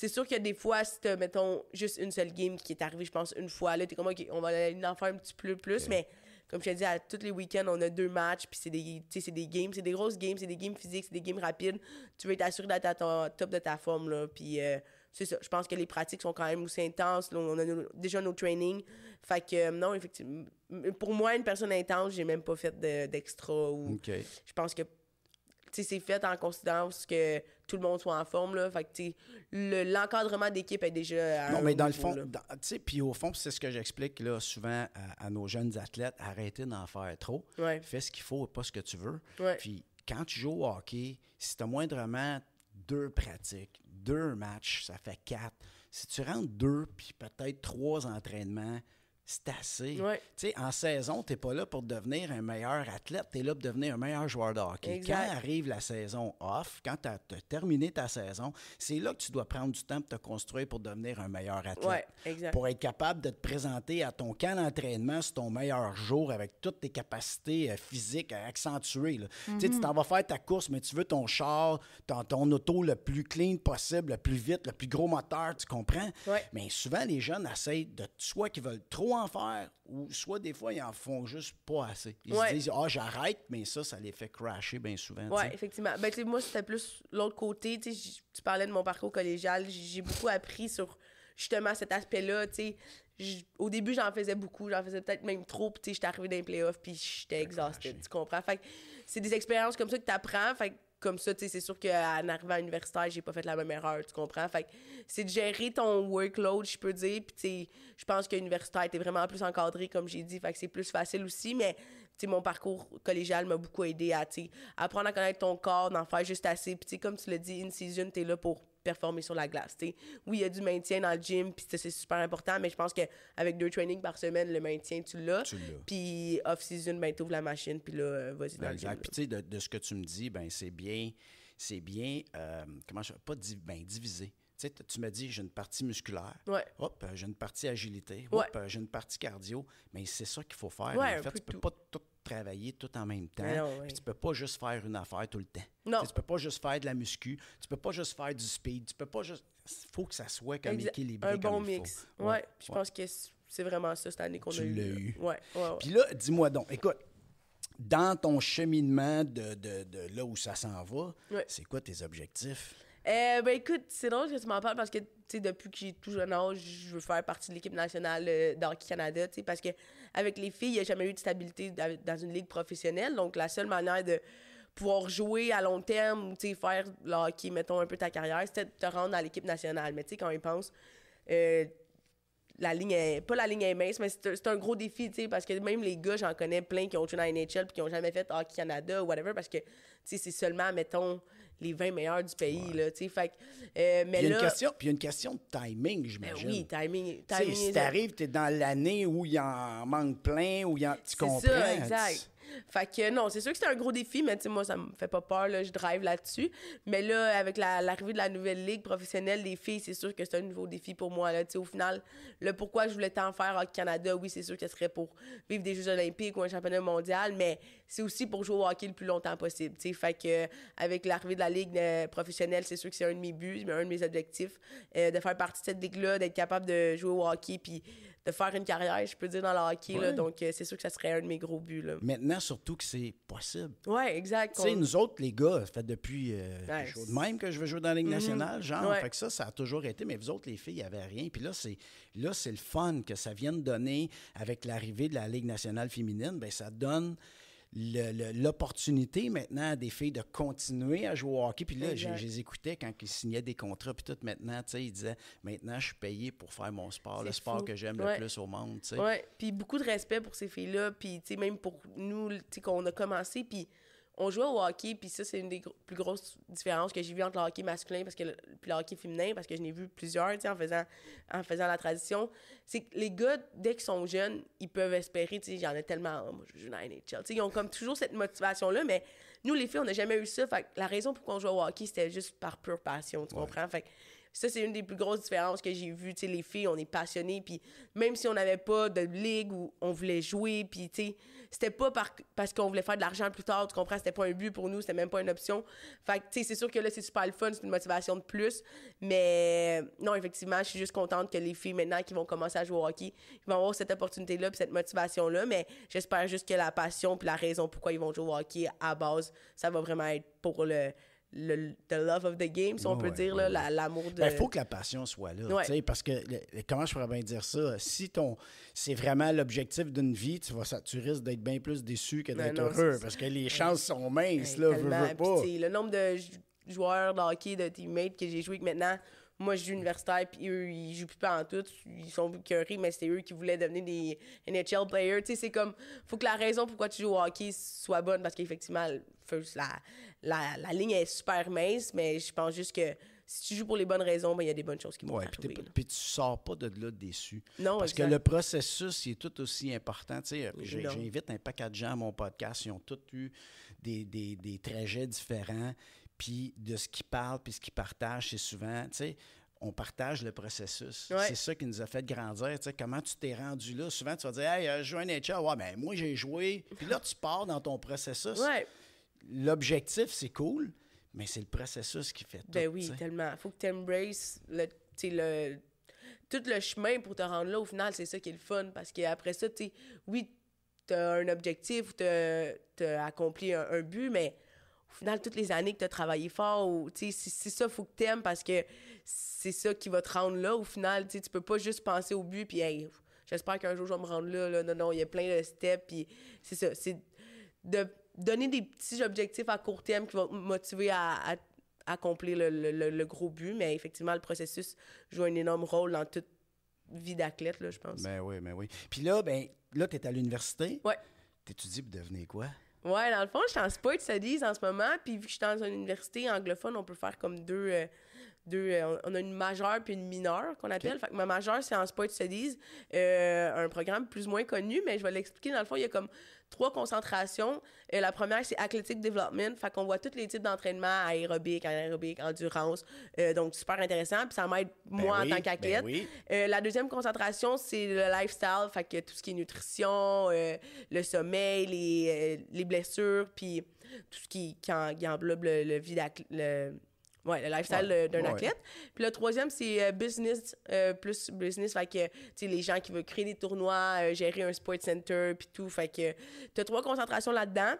c'est sûr que des fois, si t'as, mettons, juste une seule game qui est arrivée, je pense, une fois, là, t'es comme, OK, on va en faire un petit peu plus, mais comme je te dis, à tous les week-ends, on a deux matchs, puis c'est des, c'est des games, c'est des grosses games, c'est des games physiques, c'est des games rapides. Tu veux être assuré d'être à top de ta forme, là, puis euh, c'est ça. Je pense que les pratiques sont quand même aussi intenses. on a déjà nos trainings. Fait que, euh, non, effectivement, pour moi, une personne intense, j'ai même pas fait d'extra ou... Je pense que c'est fait en considérant que tout le monde soit en forme là l'encadrement d'équipe est déjà non mais dans le fond puis au fond c'est ce que j'explique là souvent à, nos jeunes athlètes arrêtez d'en faire trop fais ce qu'il faut et pas ce que tu veux puis quand tu joues au hockey si tu as moindrement deux pratiques deux matchs ça fait quatre si tu rentres deux puis peut-être trois entraînements c'est assez. en saison, tu n'es pas là pour devenir un meilleur athlète, tu es là pour devenir un meilleur joueur de hockey. Quand arrive la saison off, quand tu as, terminé ta saison, c'est là que tu dois prendre du temps pour te construire pour devenir un meilleur athlète. Pour être capable de te présenter à ton camp d'entraînement sur ton meilleur jour avec toutes tes capacités euh, physiques euh, accentuées. Tu mm-hmm. t'en vas faire ta course, mais tu veux ton char, ton, ton, auto le plus clean possible, le plus vite, le plus gros moteur, tu comprends? Mais souvent, les jeunes essayent de soit qui veulent trop faire, ou soit des fois, ils en font juste pas assez. Ils se disent, ah, j'arrête, mais ça, ça les fait crasher bien souvent. Oui, effectivement. Ben, moi, c'était plus l'autre côté. Tu parlais de mon parcours collégial. J'ai beaucoup appris sur justement cet aspect-là. Au début, j'en faisais beaucoup. J'en faisais peut-être même trop. Puis j'étais arrivé dans les playoffs, puis j'étais exhausted. Tu comprends? c'est des expériences comme ça que tu apprends comme ça, tu sais, c'est sûr qu'en arrivant à l'université, j'ai pas fait la même erreur, tu comprends? Fait que c'est de gérer ton workload, je peux dire. Puis, tu je pense que l'université était vraiment plus encadré, comme j'ai dit. Fait que c'est plus facile aussi. Mais, tu mon parcours collégial m'a beaucoup aidé à, apprendre à connaître ton corps, d'en faire juste assez. Puis, tu comme tu l'as dit, une tu t'es là pour performer sur la glace. Oui, il y a du maintien dans le gym, puis c'est super important, mais je pense qu'avec deux trainings par semaine, le maintien, tu l'as. Puis off-season, ben, t'ouvres la machine, puis là, euh, vas-y dans le Puis, tu sais, de, ce que tu me dis, ben, c'est bien, c'est bien, euh, comment je pas ben, divisé. tu me dis, j'ai une partie musculaire. Hop, euh, j'ai une partie agilité. j'ai une partie cardio. Mais c'est ça qu'il faut faire. en fait, tu peux pas tout travailler tout en même temps. Ah tu peux pas juste faire une affaire tout le temps. Non. Tu peux pas juste faire de la muscu, tu peux pas juste faire du speed, tu peux pas juste. Il faut que ça soit comme équilibré. Un bon mix. Je pense que c'est vraiment ça cette année qu'on a eu. Tu Puis là, dis-moi donc, écoute, dans ton cheminement de, là où ça s'en va, c'est quoi tes objectifs? eh ben écoute, c'est drôle que tu m'en parles parce que, tu sais, depuis que j'ai tout jeune âge, je veux faire partie de l'équipe nationale euh, d'Hockey Canada, tu sais, parce que avec les filles, il n'y a jamais eu de stabilité dans une ligue professionnelle. Donc, la seule manière de pouvoir jouer à long terme ou, tu sais, faire le mettons, un peu ta carrière, c'était de te rendre dans l'équipe nationale. Mais, tu sais, quand ils pensent, euh, la ligne est, pas la ligne est mince, mais c'est un gros défi, tu sais, parce que même les gars, j'en connais plein qui ont joué dans NHL puis qui ont jamais fait Hockey Canada ou whatever, parce que, tu sais, c'est seulement, mettons, les 20 meilleurs du pays. Ouais. fait, euh, mais puis, une question, une question de timing, j'imagine. Ben oui, timing. timing si t'arrives, t'es dans l'année où il en manque plein, où il en... tu comprends. C'est ça, exact. Fait que non, c'est sûr que c'est un gros défi, mais moi, ça me fait pas peur, là, je drive là-dessus. Mais là, avec l'arrivée de la nouvelle ligue professionnelle des filles, c'est sûr que c'est un nouveau défi pour moi. Là. au final, le pourquoi je voulais tant faire au Canada, oui, c'est sûr que ce serait pour vivre des Jeux olympiques ou un championnat mondial, mais c'est aussi pour jouer au hockey le plus longtemps possible. Fait que, euh, avec l'arrivée de la ligue euh, professionnelle, c'est sûr que c'est un de mes buts, mais un de mes objectifs, euh, de faire partie de cette ligue-là, d'être capable de jouer au hockey, puis de faire une carrière, je peux dire, dans le hockey. donc, c'est sûr que ça serait un de mes gros buts. Maintenant, surtout que c'est possible. Oui, exact. Tu nous autres, les gars, depuis de même que je veux jouer dans la Ligue mm-hmm. nationale, genre. Fait que ça, ça a toujours été, mais vous autres, les filles, il n'y avait rien. Puis là, c'est le fun que ça vient de donner avec l'arrivée de la Ligue nationale féminine. ben ça donne l'opportunité maintenant à des filles de continuer à jouer au hockey. Puis là, je, les écoutais quand ils signaient des contrats, puis tout maintenant, tu sais, ils disaient maintenant, je suis payé pour faire mon sport, le sport que j'aime le plus au monde, tu sais. puis beaucoup de respect pour ces filles-là, puis tu sais, même pour nous, tu sais, qu'on a commencé, puis on jouait au hockey, puis ça, c'est une des plus grosses différences que j'ai vues entre le hockey masculin parce que le, hockey féminin, parce que je n'ai vu plusieurs, tu en faisant, en faisant la tradition. C'est que les gars, dès qu'ils sont jeunes, ils peuvent espérer, tu sais, j'en ai tellement, moi, je joue dans Tu sais, ils ont comme toujours cette motivation-là, mais nous, les filles, on n'a jamais eu ça. Fait la raison pour on joue au hockey, c'était juste par pure passion, tu comprends? Fait ça, c'est une des plus grosses différences que j'ai vues. Tu les filles, on est passionnées, puis même si on n'avait pas de ligue où on voulait jouer, puis tu sais, c'était pas parce qu'on voulait faire de l'argent plus tard, tu comprends, c'était pas un but pour nous, c'était même pas une option. Fait que, tu sais, c'est sûr que là, c'est super le fun, c'est une motivation de plus, mais non, effectivement, je suis juste contente que les filles, maintenant, qui vont commencer à jouer au hockey, ils vont avoir cette opportunité-là, puis cette motivation-là, mais j'espère juste que la passion, puis la raison pourquoi ils vont jouer au hockey à base, ça va vraiment être pour le le the love of the game, si on peut dire, l'amour de. Il ben, faut que la passion soit là. Parce que, comment je pourrais bien dire ça? Si ton c'est vraiment l'objectif d'une vie, tu, vas, risques d'être bien plus déçu que ben d'être heureux. Parce que les chances sont minces, là, veux pas. le nombre de joueurs de hockey, de teammates que j'ai joué que maintenant, moi, je joue universitaire, puis eux, ils jouent plus pas en tout. Ils sont curés, mais c'est eux qui voulaient devenir des NHL players. Tu sais, c'est comme, faut que la raison pourquoi tu joues au hockey soit bonne, parce qu'effectivement, la, la, ligne est super mince, mais je pense juste que si tu joues pour les bonnes raisons, ben, il y a des bonnes choses qui vont ouais, Puis tu sors pas de là déçu. Non, Parce que le processus, il est tout aussi important. Euh, j'invite un paquet de gens à mon podcast. Ils ont tous eu des, trajets différents. Puis de ce qu'ils parlent, puis ce qu'ils partagent, c'est souvent, tu sais, on partage le processus. C'est ça qui nous a fait grandir. Tu comment tu t'es rendu là? Souvent, tu vas dire, hey, euh, je un nature. Ouais, ben, moi, j'ai joué. Puis là, tu pars dans ton processus l'objectif, c'est cool, mais c'est le processus qui fait tout. Ben oui, tellement. tellement. Faut que tu embraces le, tout le chemin pour te rendre là. Au final, c'est ça qui est le fun. Parce qu'après ça, tu oui, tu as un objectif, tu as accompli un, but, mais au final, toutes les années que tu as travaillé fort, c'est ça, faut que tu aimes parce que c'est ça qui va te rendre là. Au final, tu peux pas juste penser au but puis j'espère qu'un jour je vais me rendre là, Non, non, il y a plein de steps. c'est ça. C'est de donner des petits objectifs à court terme qui vont me motiver à, accomplir le, gros but, mais effectivement, le processus joue un énorme rôle dans toute vie d'athlète, là, je pense. Ben oui, ben oui. Puis là, ben, là, t'es à l'université. Ouais. T'étudies pour devenir quoi? Ouais, dans le fond, je suis en sport studies en ce moment, puis vu que je suis dans une université anglophone, on peut faire comme deux... Euh, deux euh, on a une majeure puis une mineure, qu'on appelle. Fait que ma majeure, c'est en sport studies, euh, un programme plus ou moins connu, mais je vais l'expliquer. Dans le fond, il y a comme trois concentrations. Et euh, la première, c'est Athletic Development. Fait qu'on voit tous les types d'entraînement aérobique, anaérobique, endurance. Euh, donc, super intéressant. Puis ça m'aide, ben moi, en tant ben qu'athlète. Euh, la deuxième concentration, c'est le lifestyle. Fait que tout ce qui est nutrition, le sommeil, les, les blessures, puis tout ce qui, qui, englobe le, vide vie Ouais, le lifestyle d'un athlète. Puis le troisième, c'est euh, business, euh, plus business, fait que, tu sais, les gens qui veulent créer des tournois, euh, gérer un sport center, puis tout, fait que t'as trois concentrations là-dedans.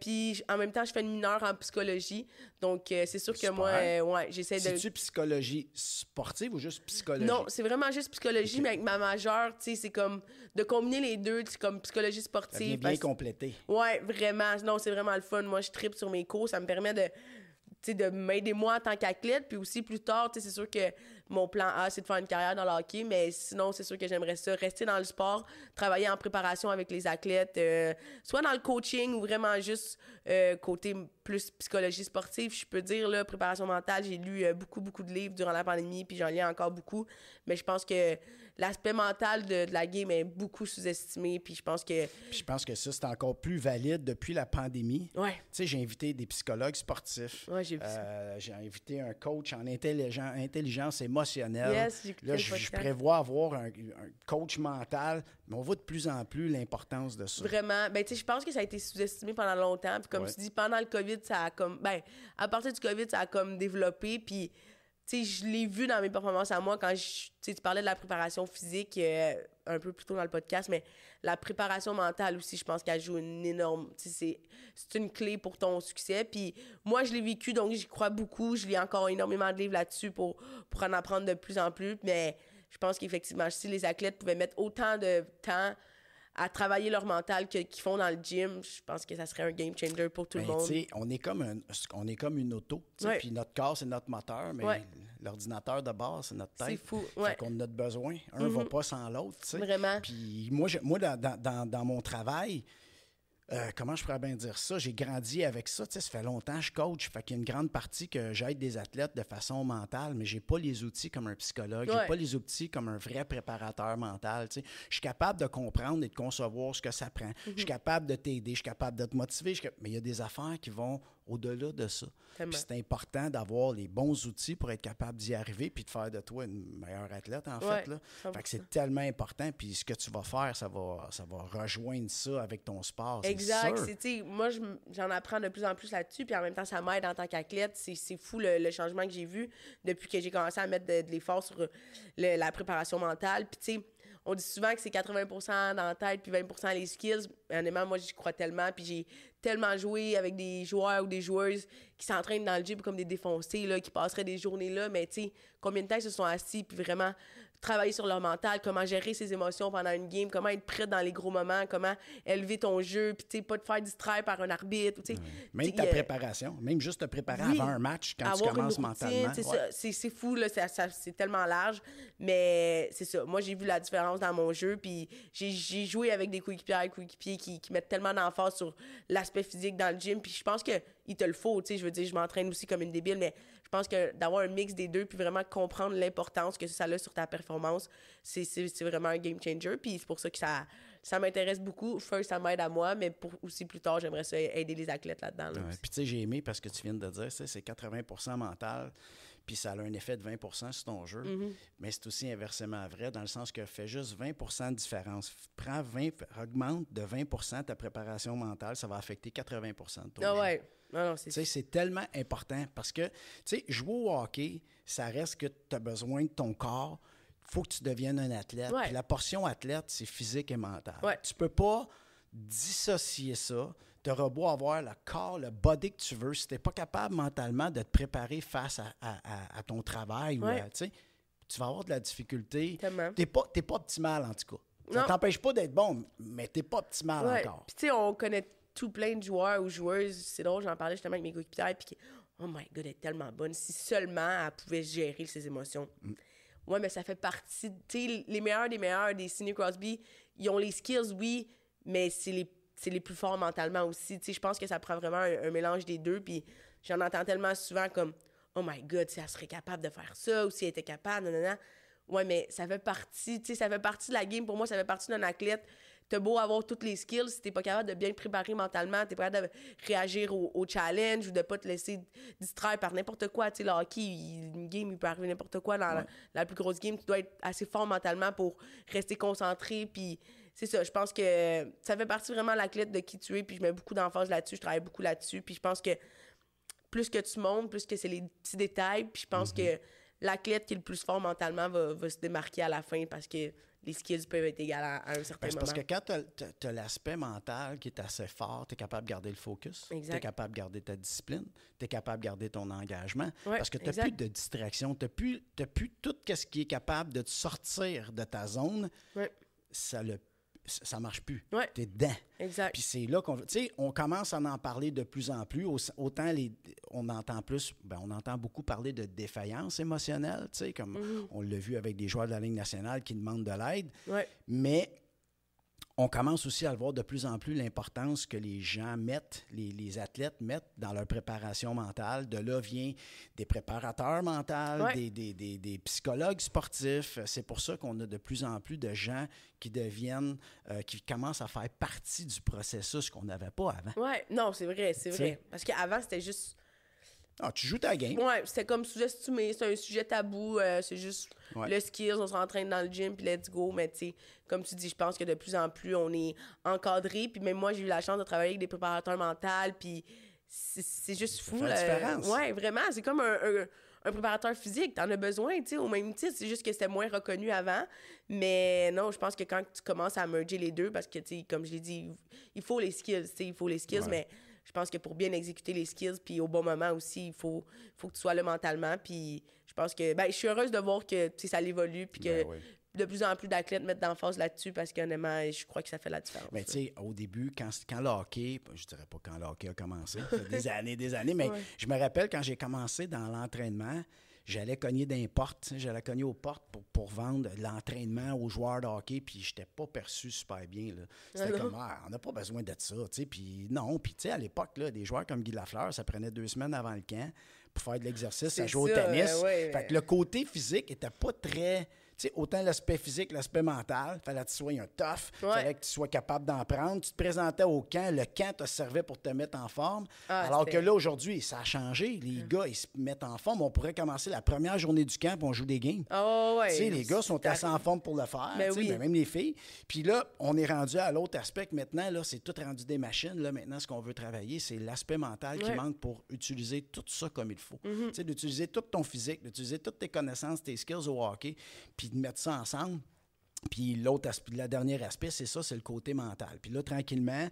puis en même temps, je fais une mineure en psychologie, donc c'est sûr que moi, ouais, j'essaie de... C'est-tu psychologie sportive ou juste psychologie? Non, c'est vraiment juste psychologie, mais avec ma majeure, tu sais, c'est comme de combiner les deux, c'est comme psychologie sportive. Ça bien compléter. complété. Ouais, vraiment, non, c'est vraiment le fun. Moi, je tripe sur mes cours, ça me permet de de m'aider moi en tant qu'athlète, puis aussi plus tard, c'est sûr que mon plan A, c'est de faire une carrière dans le hockey, mais sinon, c'est sûr que j'aimerais ça, rester dans le sport, travailler en préparation avec les athlètes, euh, soit dans le coaching ou vraiment juste euh, côté plus psychologie sportive, je peux dire, là, préparation mentale, j'ai lu euh, beaucoup, beaucoup de livres durant la pandémie, puis j'en lis encore beaucoup, mais je pense que l'aspect mental de, la game est beaucoup sous-estimé, puis je pense que... Puis je pense que ça, c'est encore plus valide depuis la pandémie. Ouais. Tu sais, j'ai invité des psychologues sportifs. Ouais, j'ai vu J'ai invité un coach en intelligence, intelligence et là, je, prévois avoir un, coach mental, mais on voit de plus en plus l'importance de ça. Vraiment. Ben, tu sais, je pense que ça a été sous-estimé pendant longtemps. comme tu dis, pendant le COVID, ça a comme... Ben, à partir du COVID, ça a comme développé, puis sais, je l'ai vu dans mes performances à moi quand je, tu parlais de la préparation physique euh, un peu plus tôt dans le podcast, mais la préparation mentale aussi, je pense qu'elle joue une énorme. C'est une clé pour ton succès. Puis moi, je l'ai vécu, donc j'y crois beaucoup. Je lis encore énormément de livres là-dessus pour, pour en apprendre de plus en plus. Mais je pense qu'effectivement, si les athlètes pouvaient mettre autant de temps à travailler leur mental qu'ils font dans le gym, je pense que ça serait un game changer pour tout le ben, monde. On est, comme on est comme une auto. Puis notre corps, c'est notre moteur, mais l'ordinateur de base, c'est notre tête. C'est fou. Ouais. qu'on a notre besoin. Un ne va mhm. pas sans l'autre. Vraiment. Puis moi, moi dans mon travail, euh, comment je pourrais bien dire ça? J'ai grandi avec ça. Tu sais, ça fait longtemps que je coach. Fait qu'il y a une grande partie que j'aide des athlètes de façon mentale, mais j'ai pas les outils comme un psychologue. J'ai pas les outils comme un vrai préparateur mental. Je suis capable de comprendre et de concevoir ce que ça prend. Je suis mhm. capable de t'aider. Je suis capable de te motiver. Mais il y a des affaires qui vont au-delà de ça. c'est important d'avoir les bons outils pour être capable d'y arriver puis de faire de toi une meilleure athlète, en fait. Fait que c'est tellement important. Puis ce que tu vas faire, ça va, ça rejoindre ça avec ton sport. Exact. C'est, moi, j'en apprends de plus en plus là-dessus. Puis en même temps, ça m'aide en tant qu'athlète. C'est, fou le, changement que j'ai vu depuis que j'ai commencé à mettre de, l'effort sur la préparation mentale. Puis tu sais, on dit souvent que c'est 80 dans la tête puis 20 les skills. Honnêtement, moi, j'y crois tellement. Puis j'ai tellement joué avec des joueurs ou des joueuses qui s'entraînent dans le gym comme des défoncés, là, qui passeraient des journées là, mais tu sais, combien de temps ils se sont assis, puis vraiment travailler sur leur mental, comment gérer ses émotions pendant une game, comment être prêt dans les gros moments, comment élever ton jeu, puis tu pas te faire distraire par un arbitre. tu sais. Même ta euh, préparation, même juste te préparer avant un match quand tu commences mentalement. C'est fou, c'est tellement large, mais c'est ça. Moi, j'ai vu la différence dans mon jeu, puis j'ai joué avec des coéquipiers et coéquipiers qui, qui mettent tellement d'emphase sur l'aspect physique dans le gym, puis je pense qu'il te le faut, tu sais, je veux dire, je m'entraîne aussi comme une débile, mais je pense que d'avoir un mix des deux puis vraiment comprendre l'importance que ça a sur ta performance, c'est, vraiment un game changer. Puis c'est pour ça que ça, ça m'intéresse beaucoup. First, ça m'aide à moi, mais pour, aussi plus tard, j'aimerais aider les athlètes là-dedans. puis tu sais, j'ai aimé parce que tu viens de dire, c'est 80 mental, puis ça a un effet de 20 sur ton jeu. Mm-hmm. Mais c'est aussi inversement vrai, dans le sens que fait juste 20 de différence. Prends 20, augmente de 20 ta préparation mentale, ça va affecter 80 de ton ah jeu. Ouais c'est tellement important parce que, tu sais, jouer au hockey, ça reste que tu as besoin de ton corps. Il faut que tu deviennes un athlète. la portion athlète, c'est physique et mental Tu peux pas dissocier ça. Tu auras beau avoir le corps, le body que tu veux, si tu n'es pas capable mentalement de te préparer face à, ton travail, tu vas avoir de la difficulté. Tu n'es pas, petit pas optimal, en tout cas. Ça t'empêche pas d'être bon, mais t'es pas petit mal encore. Puis tu sais, on connaît tout plein de joueurs ou joueuses. C'est drôle, j'en parlais justement avec mes coéquipières. Puis, oh my God, elle est tellement bonne. Si seulement elle pouvait gérer ses émotions. Mm. Ouais, mais ça fait partie. Tu sais, les meilleurs des meilleurs des Sidney Crosby, ils ont les skills, oui, mais c'est les plus forts mentalement aussi. Tu sais, je pense que ça prend vraiment un, mélange des deux. Puis j'en entends tellement souvent comme Oh my God, si elle serait capable de faire ça ou si elle était capable, non, non, non. Ouais, mais ça fait partie, tu sais, ça fait partie de la game. Pour moi, ça fait partie d'un athlète t'as beau avoir toutes les skills, si t'es pas capable de bien te préparer mentalement, t'es pas capable de réagir au, challenge ou de pas te laisser distraire par n'importe quoi. Tu sais, le hockey, une game, il peut arriver n'importe quoi. Dans la, plus grosse game, tu dois être assez fort mentalement pour rester concentré. Puis c'est ça, je pense que ça fait partie vraiment de clé de qui tu es. Puis je mets beaucoup d'enfance là-dessus, je travaille beaucoup là-dessus. Puis je pense que plus que tu montes, plus que c'est les petits détails. Puis je pense mhm. que l'athlète qui est le plus fort mentalement va, se démarquer à la fin parce que les skills peuvent être égales à, un certain ben, moment. Parce que quand tu as, l'aspect mental qui est assez fort, tu es capable de garder le focus, tu es capable de garder ta discipline, tu es capable de garder ton engagement parce que tu n'as plus de distraction, tu n'as plus, plus, tout ce qui est capable de te sortir de ta zone. Ouais. Ça le ça marche plus. Tu T'es dedans. Exact. Puis c'est là qu'on Tu sais, on commence à en parler de plus en plus. Autant les, on entend plus, ben on entend beaucoup parler de défaillance émotionnelle, tu sais, comme mm-hmm. on l'a vu avec des joueurs de la Ligue nationale qui demandent de l'aide. Ouais. Mais on commence aussi à le voir de plus en plus l'importance que les gens mettent, les, athlètes mettent dans leur préparation mentale. De là vient des préparateurs mentaux, des, psychologues sportifs. C'est pour ça qu'on a de plus en plus de gens qui deviennent, euh, qui commencent à faire partie du processus qu'on n'avait pas avant. Oui, non, c'est vrai, c'est vrai. Parce qu'avant, c'était juste ah, tu joues ta game. Ouais, c'est comme sous-estimé, c'est un sujet tabou, euh, c'est juste le skills, on se s'entraîne dans le gym, puis let's go. Mais tu sais, comme tu dis, je pense que de plus en plus, on est encadré. Puis même moi, j'ai eu la chance de travailler avec des préparateurs mentaux, puis c'est juste fou. différence. Ouais, vraiment, c'est comme un, préparateur physique, t'en as besoin, tu sais, au même titre. C'est juste que c'était moins reconnu avant. Mais non, je pense que quand tu commences à merger les deux, parce que, tu sais, comme je l'ai dit, il faut les skills, tu sais, il faut les skills, mais je pense que pour bien exécuter les skills, puis au bon moment aussi, il faut, faut que tu sois là mentalement. Puis je pense que, ben, je suis heureuse de voir que ça évolue puis que ben de plus en plus d'athlètes mettent d'emphase là-dessus parce qu'honnêtement, je crois que ça fait la différence. Mais tu sais, au début, quand, quand le hockey, je dirais pas quand le hockey a commencé, des années, des années, mais je me rappelle quand j'ai commencé dans l'entraînement, j'allais cogner dans portes, j'allais cogner aux portes pour, pour vendre l'entraînement aux joueurs de hockey, puis j'étais pas perçu super bien. C'était ah comme, ah, on n'a pas besoin d'être ça, tu Puis non, puis tu sais, à l'époque, des joueurs comme Guy Lafleur, ça prenait deux semaines avant le camp pour faire de l'exercice, ça jouer au tennis. Fait que le côté physique était pas très autant l'aspect physique, l'aspect mental, fallait que tu sois un tough, fallait que tu sois capable d'en prendre. Tu te présentais au camp, le camp te servait pour te mettre en forme. Ah, alors que là, aujourd'hui, ça a changé. Les mm. gars, ils se mettent en forme. On pourrait commencer la première journée du camp, on joue des games. Ah, les gars sont assez en forme pour le faire, ben ben même les filles. Puis là, on est rendu à l'autre aspect maintenant, là, c'est tout rendu des machines. Là, maintenant, ce qu'on veut travailler, c'est l'aspect mental qui manque pour utiliser tout ça comme il faut. Mm-hmm. d'utiliser tout ton physique, d'utiliser toutes tes connaissances, tes skills au hockey, puis de mettre ça ensemble. Puis l'autre aspect, le aspect, c'est ça, c'est le côté mental. Puis là, tranquillement,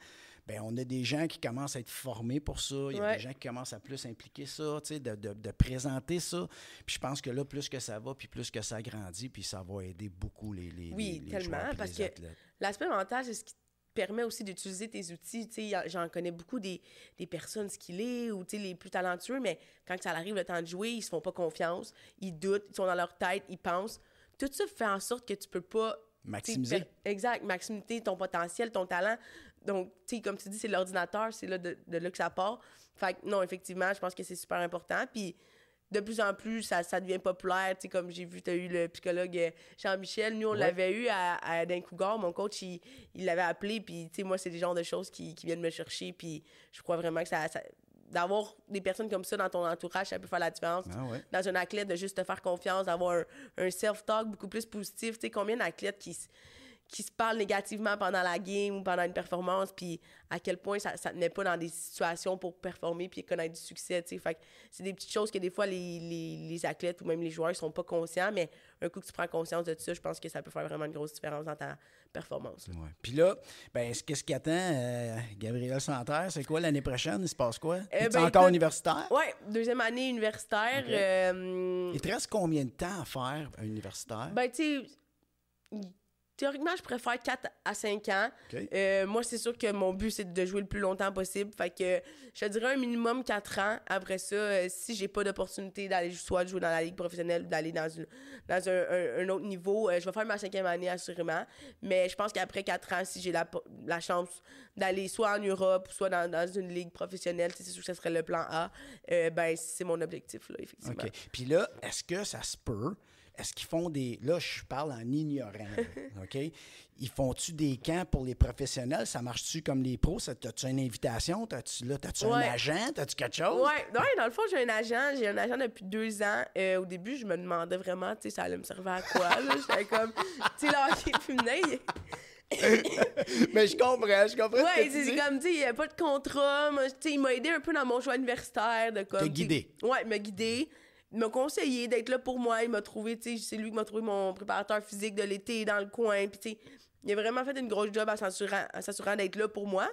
ben, on a des gens qui commencent à être formés pour ça. Il y a des gens qui commencent à plus impliquer ça, de, de, de, présenter ça. Puis je pense que là, plus que ça va, puis plus que ça grandit, puis ça va aider beaucoup les, les, oui, les, Oui, tellement, parce que l'aspect mental, c'est ce qui permet aussi d'utiliser tes outils. J'en connais beaucoup des, des personnes skillées ou les plus talentueux, mais quand ça arrive le temps de jouer, ils se font pas confiance, ils doutent, ils sont dans leur tête, ils pensent. Tout ça fait en sorte que tu peux pas maximiser. Exact, maximiser ton potentiel, ton talent. Donc, tu sais, comme tu dis, c'est l'ordinateur, c'est là de, là que ça part. Fait que non, effectivement, je pense que c'est super important. Puis, de plus en plus, ça, devient populaire. Tu sais, comme j'ai vu, tu as eu le psychologue euh, Jean-Michel. Nous, on l'avait eu à, à Mon coach, il l'avait appelé. Puis, tu sais, moi, c'est des genres de choses qui, viennent me chercher. Puis, je crois vraiment que ça d'avoir des personnes comme ça dans ton entourage, ça peut faire la différence. Ah dans un athlète, de juste te faire confiance, d'avoir un, un self-talk beaucoup plus positif. Tu sais, combien d'athlètes qui, qui se parlent négativement pendant la game ou pendant une performance, puis à quel point ça, ça te met pas dans des situations pour performer puis connaître du succès, tu sais. c'est des petites choses que des fois, les, les, les athlètes ou même les joueurs, ils sont pas conscients, mais un coup que tu prends conscience de ça, je pense que ça peut faire vraiment une grosse différence dans ta performance. Puis là, ben, qu'est-ce qui attend euh, Gabriel Santerre? C'est quoi l'année prochaine? Il se passe quoi? Euh, es ben, encore universitaire? Oui, deuxième année universitaire. et euh, hum, Il te reste combien de temps à faire à euh, universitaire? Ben, tu sais Théoriquement, je préfère 4 à 5 ans. Euh, moi, c'est sûr que mon but, c'est de jouer le plus longtemps possible. Fait que je dirais un minimum 4 ans. Après ça, euh, si j'ai pas d'opportunité d'aller soit jouer dans la ligue professionnelle ou d'aller dans, une, un, autre niveau, euh, je vais faire ma cinquième année assurément. Mais je pense qu'après 4 ans, si j'ai la, chance d'aller soit en Europe ou soit dans, une ligue professionnelle, c'est sûr que ce serait le plan A. ben, c'est mon objectif, là, effectivement. Puis là, est-ce que ça se peut est-ce qu'ils font des. Là, je parle en ignorant. OK? Ils font-tu des camps pour les professionnels? Ça marche-tu comme les pros? T'as-tu une invitation? T'as-tu tu un agent? T'as-tu quelque chose? Oui, ouais, dans le fond, j'ai un agent. J'ai un agent depuis deux ans. Euh, au début, je me demandais vraiment, tu sais, ça allait me servir à quoi? J'étais comme, tu sais, là, fumée. mais je comprends, je comprends. Oui, c'est comme dit, il n'y a pas de contrat. il m'a aidé un peu dans mon choix universitaire. de comme, guidé. Ouais, il m'a guidé. Il m'a conseillé d'être là pour moi. Il m'a trouvé, tu sais, c'est lui qui m'a trouvé mon préparateur physique de l'été dans le coin. Puis, tu sais, il a vraiment fait une grosse job en s'assurant d'être là pour moi.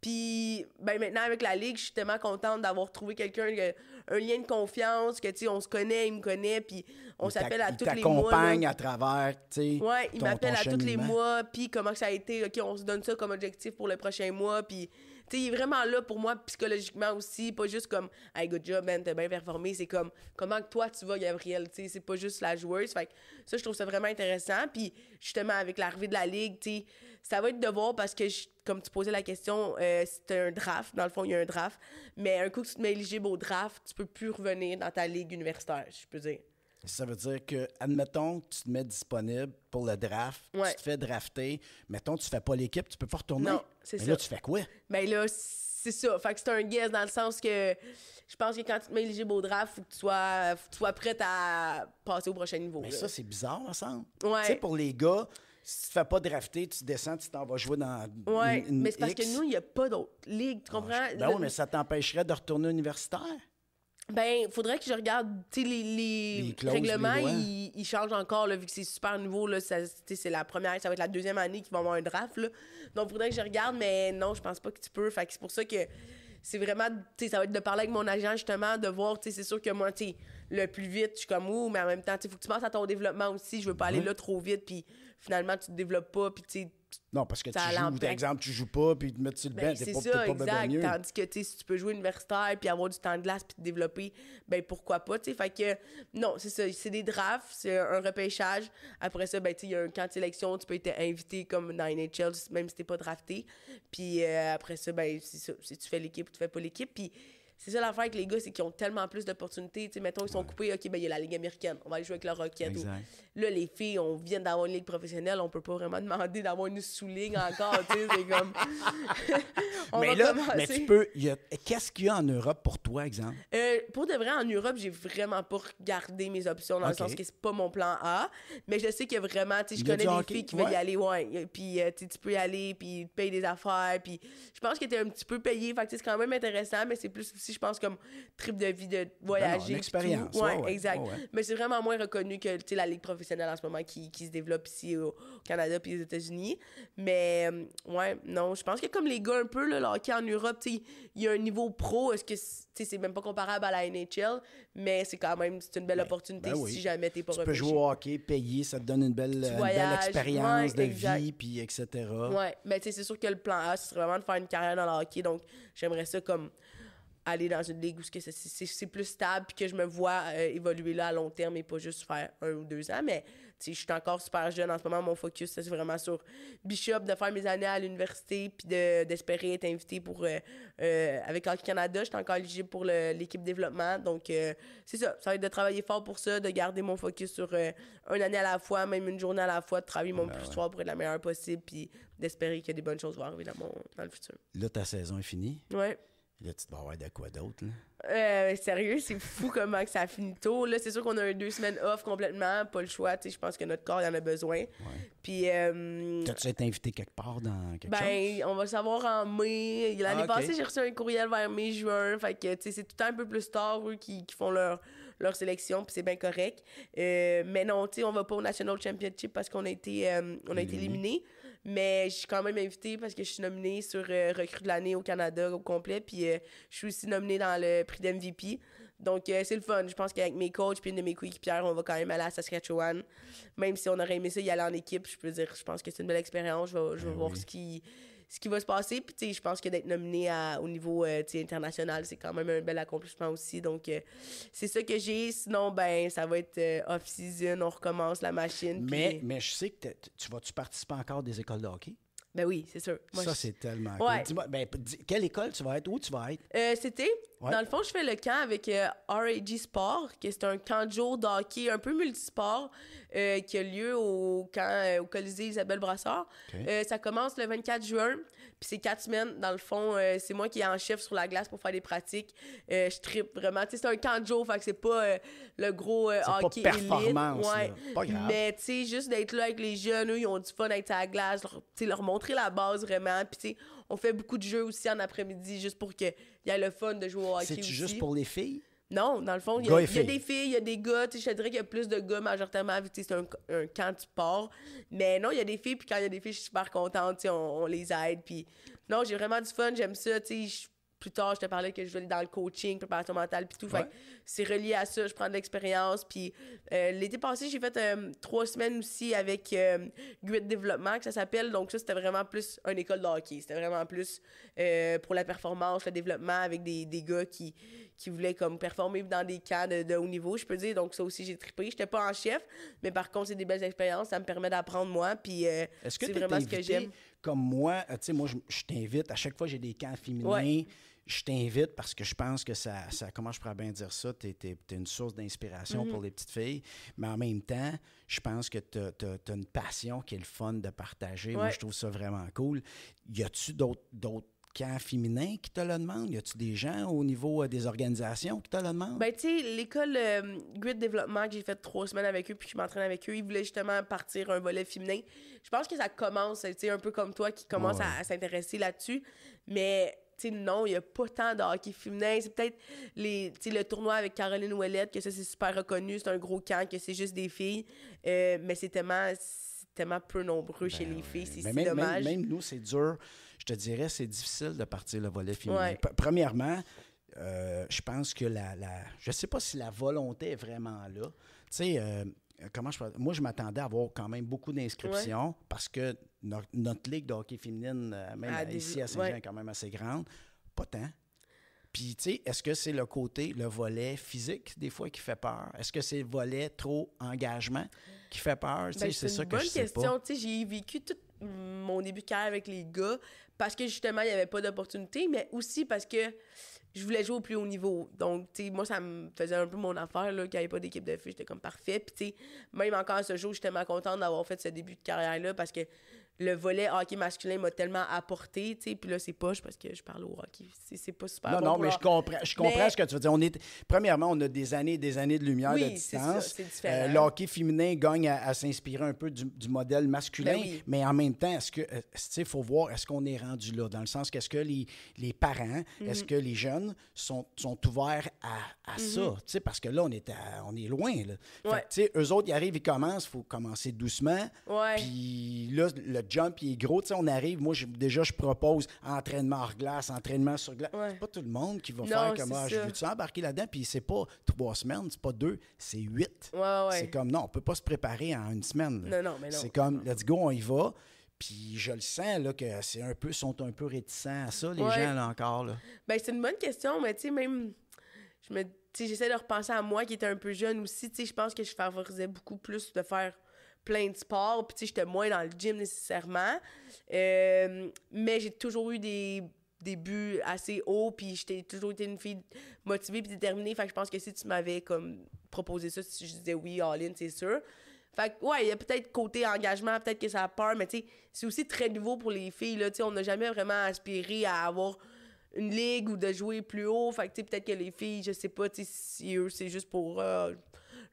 Puis, ben maintenant, avec la Ligue, je suis tellement contente d'avoir trouvé quelqu'un, euh, un lien de confiance, que, tu sais, on se connaît, il me connaît, puis on s'appelle à tous les mois. Il t'accompagne à travers, tu il m'appelle à tous les mois, puis comment ça a été, OK, on se donne ça comme objectif pour le prochain mois, puis tu il est vraiment là pour moi psychologiquement aussi, pas juste comme Hey, good job, Ben, t'es bien performé. C'est comme comment toi tu vas, Gabriel. c'est pas juste la joueuse. ça, je trouve ça vraiment intéressant. Puis justement, avec l'arrivée de la Ligue, ça va être de voir parce que, comme tu posais la question, c'est euh, un draft. Dans le fond, il y a un draft. Mais un coup que tu te mets éligible au draft, tu peux plus revenir dans ta Ligue universitaire, je peux dire. Ça veut dire que, admettons, tu te mets disponible pour le draft, tu te fais drafter, mettons, tu fais pas l'équipe, tu peux pas retourner. Non, c'est ça. là, tu fais quoi? Mais là, c'est ça. Fait que c'est un guess dans le sens que je pense que quand tu te mets éligible au draft, faut que tu sois, faut que tu sois prête à passer au prochain niveau. Mais ça, c'est bizarre, ça. Tu sais, pour les gars, si tu te fais pas drafter, tu descends, tu t'en vas jouer dans ouais, une, mais c'est parce que nous, il n'y a pas d'autres ligues, tu ah, comprends? Non, ben mais ça t'empêcherait de retourner universitaire. Ben, faudrait que je regarde, tu les, les, règlements, ils, changent encore, vu que c'est super nouveau, là, c'est la première, ça va être la deuxième année qu'ils vont avoir un draft, là. Donc, faudrait que je regarde, mais non, je pense pas que tu peux. Fait c'est pour ça que c'est vraiment, tu sais, ça va être de parler avec mon agent, justement, de voir, tu sais, c'est sûr que moi, tu sais, le plus vite, je suis comme où, mais en même temps, tu faut que tu penses à ton développement aussi, je veux pas aller là trop vite, puis finalement, tu te développes pas, puis tu non, parce que tu joues, par exemple, tu joues pas, puis te mettre sur le ben, c'est pas, ça, pas exact. Tandis que, si tu peux jouer universitaire, puis avoir du temps de glace, puis te développer, ben pourquoi pas, tu que, non, c'est ça, c'est des drafts, c'est un repêchage. Après ça, ben, tu il y a un camp de sélection, tu peux être invité comme dans NHL, même si t'es pas drafté. Puis euh, après ça, ben, si tu fais l'équipe ou tu fais pas l'équipe. Puis c'est ça l'affaire avec les gars, c'est qu'ils ont tellement plus d'opportunités. Tu mettons, ils sont coupés, OK, ben il y a la Ligue américaine, on va aller jouer avec le Rocket. Là, les filles, on vient d'avoir une ligue professionnelle, on peut pas vraiment demander d'avoir une sous-ligue encore, tu sais, c'est comme... mais là, mais tu peux... A... Qu'est-ce qu'il y a en Europe pour toi, exemple? Euh, pour de vrai, en Europe, j'ai vraiment pas regardé mes options, dans le sens que c'est pas mon plan A, mais je sais que vraiment, tu sais, je connais des filles qui veulent y aller, ouais, puis euh, tu peux y aller, puis payes des affaires, puis je pense que t'es un petit peu payé, fait c'est quand même intéressant, mais c'est plus je pense, comme trip de vie, de ben voyager. expérience. Ouais, exact. Mais c'est vraiment moins reconnu que la ligue professionnelle en ce moment qui, se développe ici au, Canada puis aux États-Unis. Mais euh, ouais, non, je pense que comme les gars un peu, le hockey en Europe, il y a un niveau pro. Est-ce que c'est même pas comparable à la NHL, mais c'est quand même une belle ben, opportunité ben si jamais t'es pas Tu peux jouer au hockey, payer, ça te donne une belle, expérience de vie, puis etc. Ouais, mais c'est sûr que le plan A, c'est vraiment de faire une carrière dans le hockey. Donc, j'aimerais ça comme aller dans une ligue où c'est plus stable puis que je me vois euh, évoluer là à long terme et pas juste faire un ou deux ans. Mais je suis encore super jeune. En ce moment, mon focus, c'est vraiment sur Bishop, de faire mes années à l'université puis d'espérer être invité pour... Euh, euh, avec Hockey Canada, suis encore éligible pour l'équipe développement. Donc, c'est ça. Ça va être de travailler fort pour ça, de garder mon focus sur une année à la fois, même une journée à la fois, de travailler mon plus ben fort pour être la meilleure possible puis d'espérer qu'il y a des bonnes choses vont arriver dans, le futur. Là, ta saison est finie. Ouais. Là, tu te avoir de quoi d'autre, là? Euh, sérieux, c'est fou comment que ça finit tôt. Là, c'est sûr qu'on a deux semaines off complètement, pas le choix. je pense que notre corps, en a besoin. Puis. Euh, tu été invité quelque part dans quelque ben, on va savoir en mai. L'année ah, passée, j'ai reçu un courriel vers mai-juin. Fait que, tu sais, c'est tout le temps un peu plus tard, eux, qui, qui font leur leur sélection, puis c'est bien correct. Euh, mais non, tu sais, on va pas au National Championship parce qu'on a été, éliminés. Euh, on a été éliminé. Mais je suis quand même invitée parce que je suis nominée sur euh, Recrue de l'année au Canada au complet. Puis euh, je suis aussi nominée dans le prix d'MVP. Donc c'est le fun. Je pense qu'avec mes coachs puis une de mes coéquipières, on va quand même aller à Saskatchewan. Même si on aurait aimé ça y aller en équipe, je peux dire, je pense que c'est une belle expérience. Je vais, ben voir ce qui ce qui va se passer. Puis, tu je pense que d'être nominé au niveau euh, international, c'est quand même un bel accomplissement aussi. Donc, euh, c'est ça que j'ai. Sinon, ben, ça va être euh, off-season, on recommence la machine. Mais, mais je sais que tu vas-tu participer encore des écoles de hockey? Ben oui, c'est sûr. ça, c'est tellement cool. Ben, quelle école tu vas être? Où tu vas être? C'était dans le fond, je fais le camp avec euh, RAG Sport, qui est un camp de jour d'hockey un peu multisport euh, qui a lieu au camp euh, au Colisée Isabelle Brassard. ça commence le 24 juin, puis c'est quatre semaines. Dans le fond, c'est moi qui est en chef sur la glace pour faire des pratiques. je tripe vraiment. c'est un camp de jour, fait que c'est pas le gros hockey pas élite. Pas grave. Mais tu sais, juste d'être là avec les jeunes, eux, ils ont du fun à la glace, leur, leur montrer la base vraiment. Puis tu sais, on fait beaucoup de jeux aussi en après-midi, juste pour qu'il y ait le fun de jouer au hockey. C'est juste pour les filles? Non, dans le fond, il y, a, des filles, il y a des gars. Je te dirais qu'il y a plus de gars majoritairement vu c'est un, camp de sport. Mais non, il y a des filles, puis quand il y a des filles, je suis super contente. On, les aide. Puis non, j'ai vraiment du fun, j'aime ça. Je plus tard, je te parlais que je voulais dans le coaching, préparation mentale, puis tout. c'est relié à ça. Je prends de l'expérience. Puis euh, l'été passé, j'ai fait euh, trois semaines aussi avec euh, Développement, que ça s'appelle. Donc ça, c'était vraiment plus une école de hockey. C'était vraiment plus euh, pour la performance, le développement, avec des, des gars qui, qui voulaient comme performer dans des cas de, haut niveau, je peux dire. Donc ça aussi, j'ai trippé. J'étais pas en chef, mais par contre, c'est des belles expériences. Ça me permet d'apprendre moi. Puis c'est vraiment ce que j'aime comme moi, euh, tu sais, moi, je, t'invite, à chaque fois j'ai des camps féminins, je t'invite parce que je pense que ça, ça comment je pourrais bien dire ça, tu es, une source d'inspiration pour mhm. les petites filles, mais en même temps, je pense que tu as, une passion qui est le fun de partager. Moi, je trouve ça vraiment cool. Y a-tu d'autres féminin qui te le demande? Y a-tu des gens au niveau euh, des organisations qui te le demandent? Ben, tu sais, l'école euh, Grid Développement que j'ai fait trois semaines avec eux puis je m'entraîne avec eux, ils voulaient justement partir un volet féminin. Je pense que ça commence, tu sais, un peu comme toi qui commence à, s'intéresser là-dessus. Mais sais, non, il n'y a pas tant de hockey féminin. C'est peut-être les, le tournoi avec Caroline Ouellette, que ça, c'est super reconnu. C'est un gros camp, que c'est juste des filles. Euh, mais c'est tellement, tellement peu nombreux chez ben les filles. C'est ben dommage. même nous, c'est dur te dirais, c'est difficile de partir le volet féminin. Premièrement, euh, je pense que la, la Je sais pas si la volonté est vraiment là. Tu sais, euh, comment je Moi, je m'attendais à avoir quand même beaucoup d'inscriptions parce que notre ligue de hockey féminine, euh, même ah, ici à Saint-Jean, est quand même assez grande. Pas tant. Puis, tu sais, est-ce que c'est le côté, le volet physique, des fois, qui fait peur? Est-ce que c'est le volet trop engagement qui fait peur? Ben, c'est ça une que je sais question. J'ai vécu toute mon début de carrière avec les gars parce que justement, il n'y avait pas d'opportunité, mais aussi parce que je voulais jouer au plus haut niveau. Donc, tu sais, moi, ça me faisait un peu mon affaire, là, qu'il n'y avait pas d'équipe de filles, j'étais comme parfait. Puis, tu sais, même encore ce jour, j'étais tellement contente d'avoir fait ce début de carrière-là parce que le volet hockey masculin m'a tellement apporté, tu sais, puis là c'est poche parce que je parle au hockey, c'est pas super Non non, mais je comprends, je comprends ce que tu veux dire. On est premièrement, on a des années et des années de lumière de distance. Ça, euh, le hockey féminin gagne à, s'inspirer un peu du, modèle masculin, ben mais en même temps, est-ce que euh, tu sais faut voir est-ce qu'on est rendu là dans le sens qu'est-ce que les, les parents, mhm. est-ce que les jeunes sont, sont ouverts à, à mhm. ça, tu sais parce que là on est on est loin tu sais eux autres ils arrivent, ils commencent, faut commencer doucement. Puis là le jump il est gros. Tu sais, on arrive, moi, déjà, je propose entraînement hors glace, entraînement sur glace. C'est pas tout le monde qui va faire comme ah, je veux-tu embarquer là-dedans? Puis c'est pas trois semaines, c'est pas deux, c'est huit. C'est comme non, on peut pas se préparer en une semaine. Non, non, mais C'est comme let's go, on y va. Puis je le sens là, que c'est un peu, sont un peu réticents à ça, les gens là encore. Là. Ben, c'est une bonne question, mais tu sais, même je me j'essaie de repenser à moi qui était un peu jeune aussi, tu sais, je pense que je favorisais beaucoup plus de faire plein de sports. Puis, tu sais, j'étais moins dans le gym nécessairement. Euh, mais j'ai toujours eu des, des buts assez hauts. Puis, j'étais toujours été une fille motivée puis déterminée. Fait que je pense que si tu m'avais comme proposé ça, si je disais oui, all-in, c'est sûr. Fait que, ouais, il y a peut-être côté engagement, peut-être que ça a peur, mais tu sais, c'est aussi très nouveau pour les filles, là. Tu sais, on n'a jamais vraiment aspiré à avoir une ligue ou de jouer plus haut. Fait que, tu sais, peut-être que les filles, je sais pas, tu sais, si eux, c'est juste pour. Euh,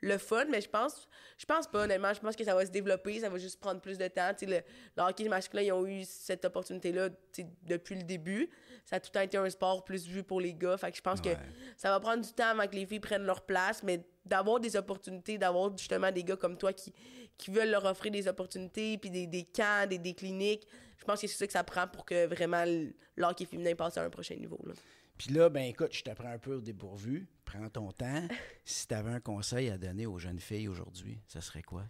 le fun, mais je pense, je pense pas, honnêtement. Je pense que ça va se développer, ça va juste prendre plus de temps. Tu le, hockey masculin, ils ont eu cette opportunité-là depuis le début. Ça a tout le temps été un sport plus vu pour les gars. Fait que je pense que ça va prendre du temps avant que les filles prennent leur place, mais d'avoir des opportunités, d'avoir justement des gars comme toi qui, qui veulent leur offrir des opportunités, puis des, des camps, des, cliniques. Je pense que c'est ça que ça prend pour que vraiment l'hockey féminin passe à un prochain niveau. Puis là, ben écoute, je t'apprends un peu au dépourvu ton temps. si tu avais un conseil à donner aux jeunes filles aujourd'hui, ça serait quoi?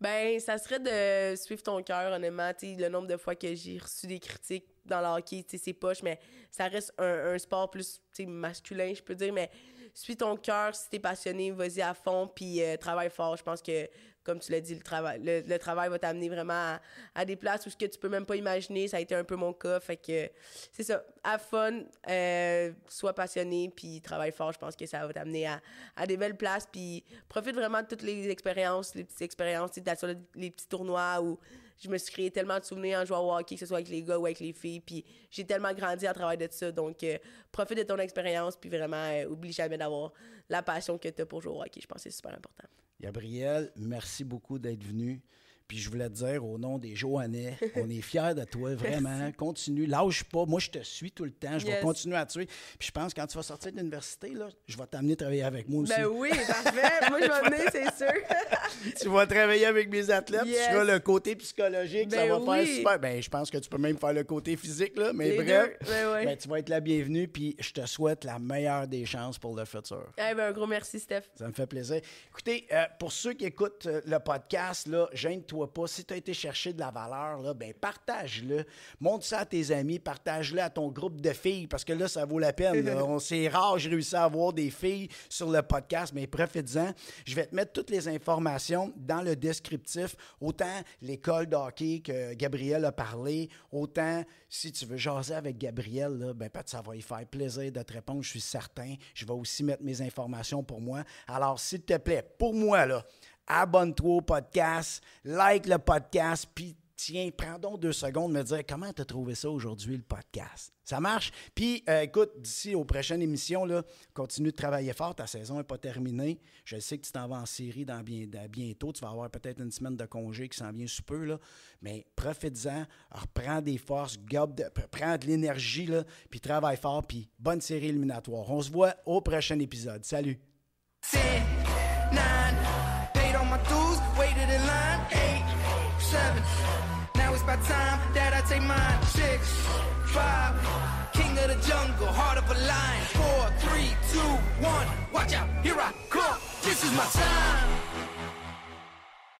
Ben, ça serait de suivre ton cœur, honnêtement. le nombre de fois que j'ai reçu des critiques dans le hockey, c'est poche, mais ça reste un, sport plus masculin, je peux dire. Mais suis ton cœur, si t'es passionné, vas-y à fond, puis euh, travaille fort. Je pense que comme tu l'as dit, le travail, le, travail va t'amener vraiment à, des places où ce que tu peux même pas imaginer. Ça a été un peu mon cas. Fait que c'est ça. Have fun, euh, sois passionné, puis travaille fort. Je pense que ça va t'amener à, des belles places. Puis profite vraiment de toutes les expériences, les petites expériences, les petits tournois où je me suis créé tellement de souvenirs en jouant au hockey, que ce soit avec les gars ou avec les filles. Puis j'ai tellement grandi à travers de ça. Donc euh, profite de ton expérience, puis vraiment, euh, oublie jamais d'avoir la passion que tu as pour jouer au hockey. Je pense que c'est super important. Gabriel, merci beaucoup d'être venu. Puis je voulais te dire au nom des Joannais, on est fiers de toi, vraiment. Continue, lâche pas. Moi, je te suis tout le temps. Je vais continuer à te suivre. Puis je pense quand tu vas sortir de l'université, je vais t'amener travailler avec moi ben aussi. Ben oui, parfait. moi, je vais venir, c'est sûr tu vas travailler avec mes athlètes, tu vas le côté psychologique, ça ben va faire super. Ben, je pense que tu peux même faire le côté physique, là, mais bref, ben, tu vas être la bienvenue, puis je te souhaite la meilleure des chances pour le futur. Eh ben, un gros merci, Steph. Ça me fait plaisir. Écoutez, euh, pour ceux qui écoutent euh, le podcast, là, gêne-toi pas. Si tu as été chercher de la valeur, là, ben, partage-le. Montre ça à tes amis, partage-le à ton groupe de filles, parce que là, ça vaut la peine. C'est rare que rare, réussisse réussi à avoir des filles sur le podcast, mais profite en Je vais te mettre toutes les informations dans le descriptif. Autant l'école d'hockey que Gabriel a parlé, autant si tu veux jaser avec Gabriel, ben, être ça va y faire plaisir de te répondre, je suis certain. Je vais aussi mettre mes informations pour moi. Alors, s'il te plaît, pour moi, là, abonne-toi au podcast, like le podcast, puis tiens, prends donc deux secondes, me dire comment tu as trouvé ça aujourd'hui, le podcast. Ça marche? Puis, euh, écoute, d'ici aux prochaines émissions, là, continue de travailler fort. Ta saison n'est pas terminée. Je sais que tu t'en vas en série dans bien, bientôt. Tu vas avoir peut-être une semaine de congé qui s'en vient sous peu. Là. Mais profite en Prends des forces, prends de l'énergie, puis travaille fort. Puis, bonne série éliminatoire. On se voit au prochain épisode. Salut! it's about time that I take mine. Six, five, king of the jungle, heart of a lion. Four, three, two, one. Watch out, here I come. This is my time.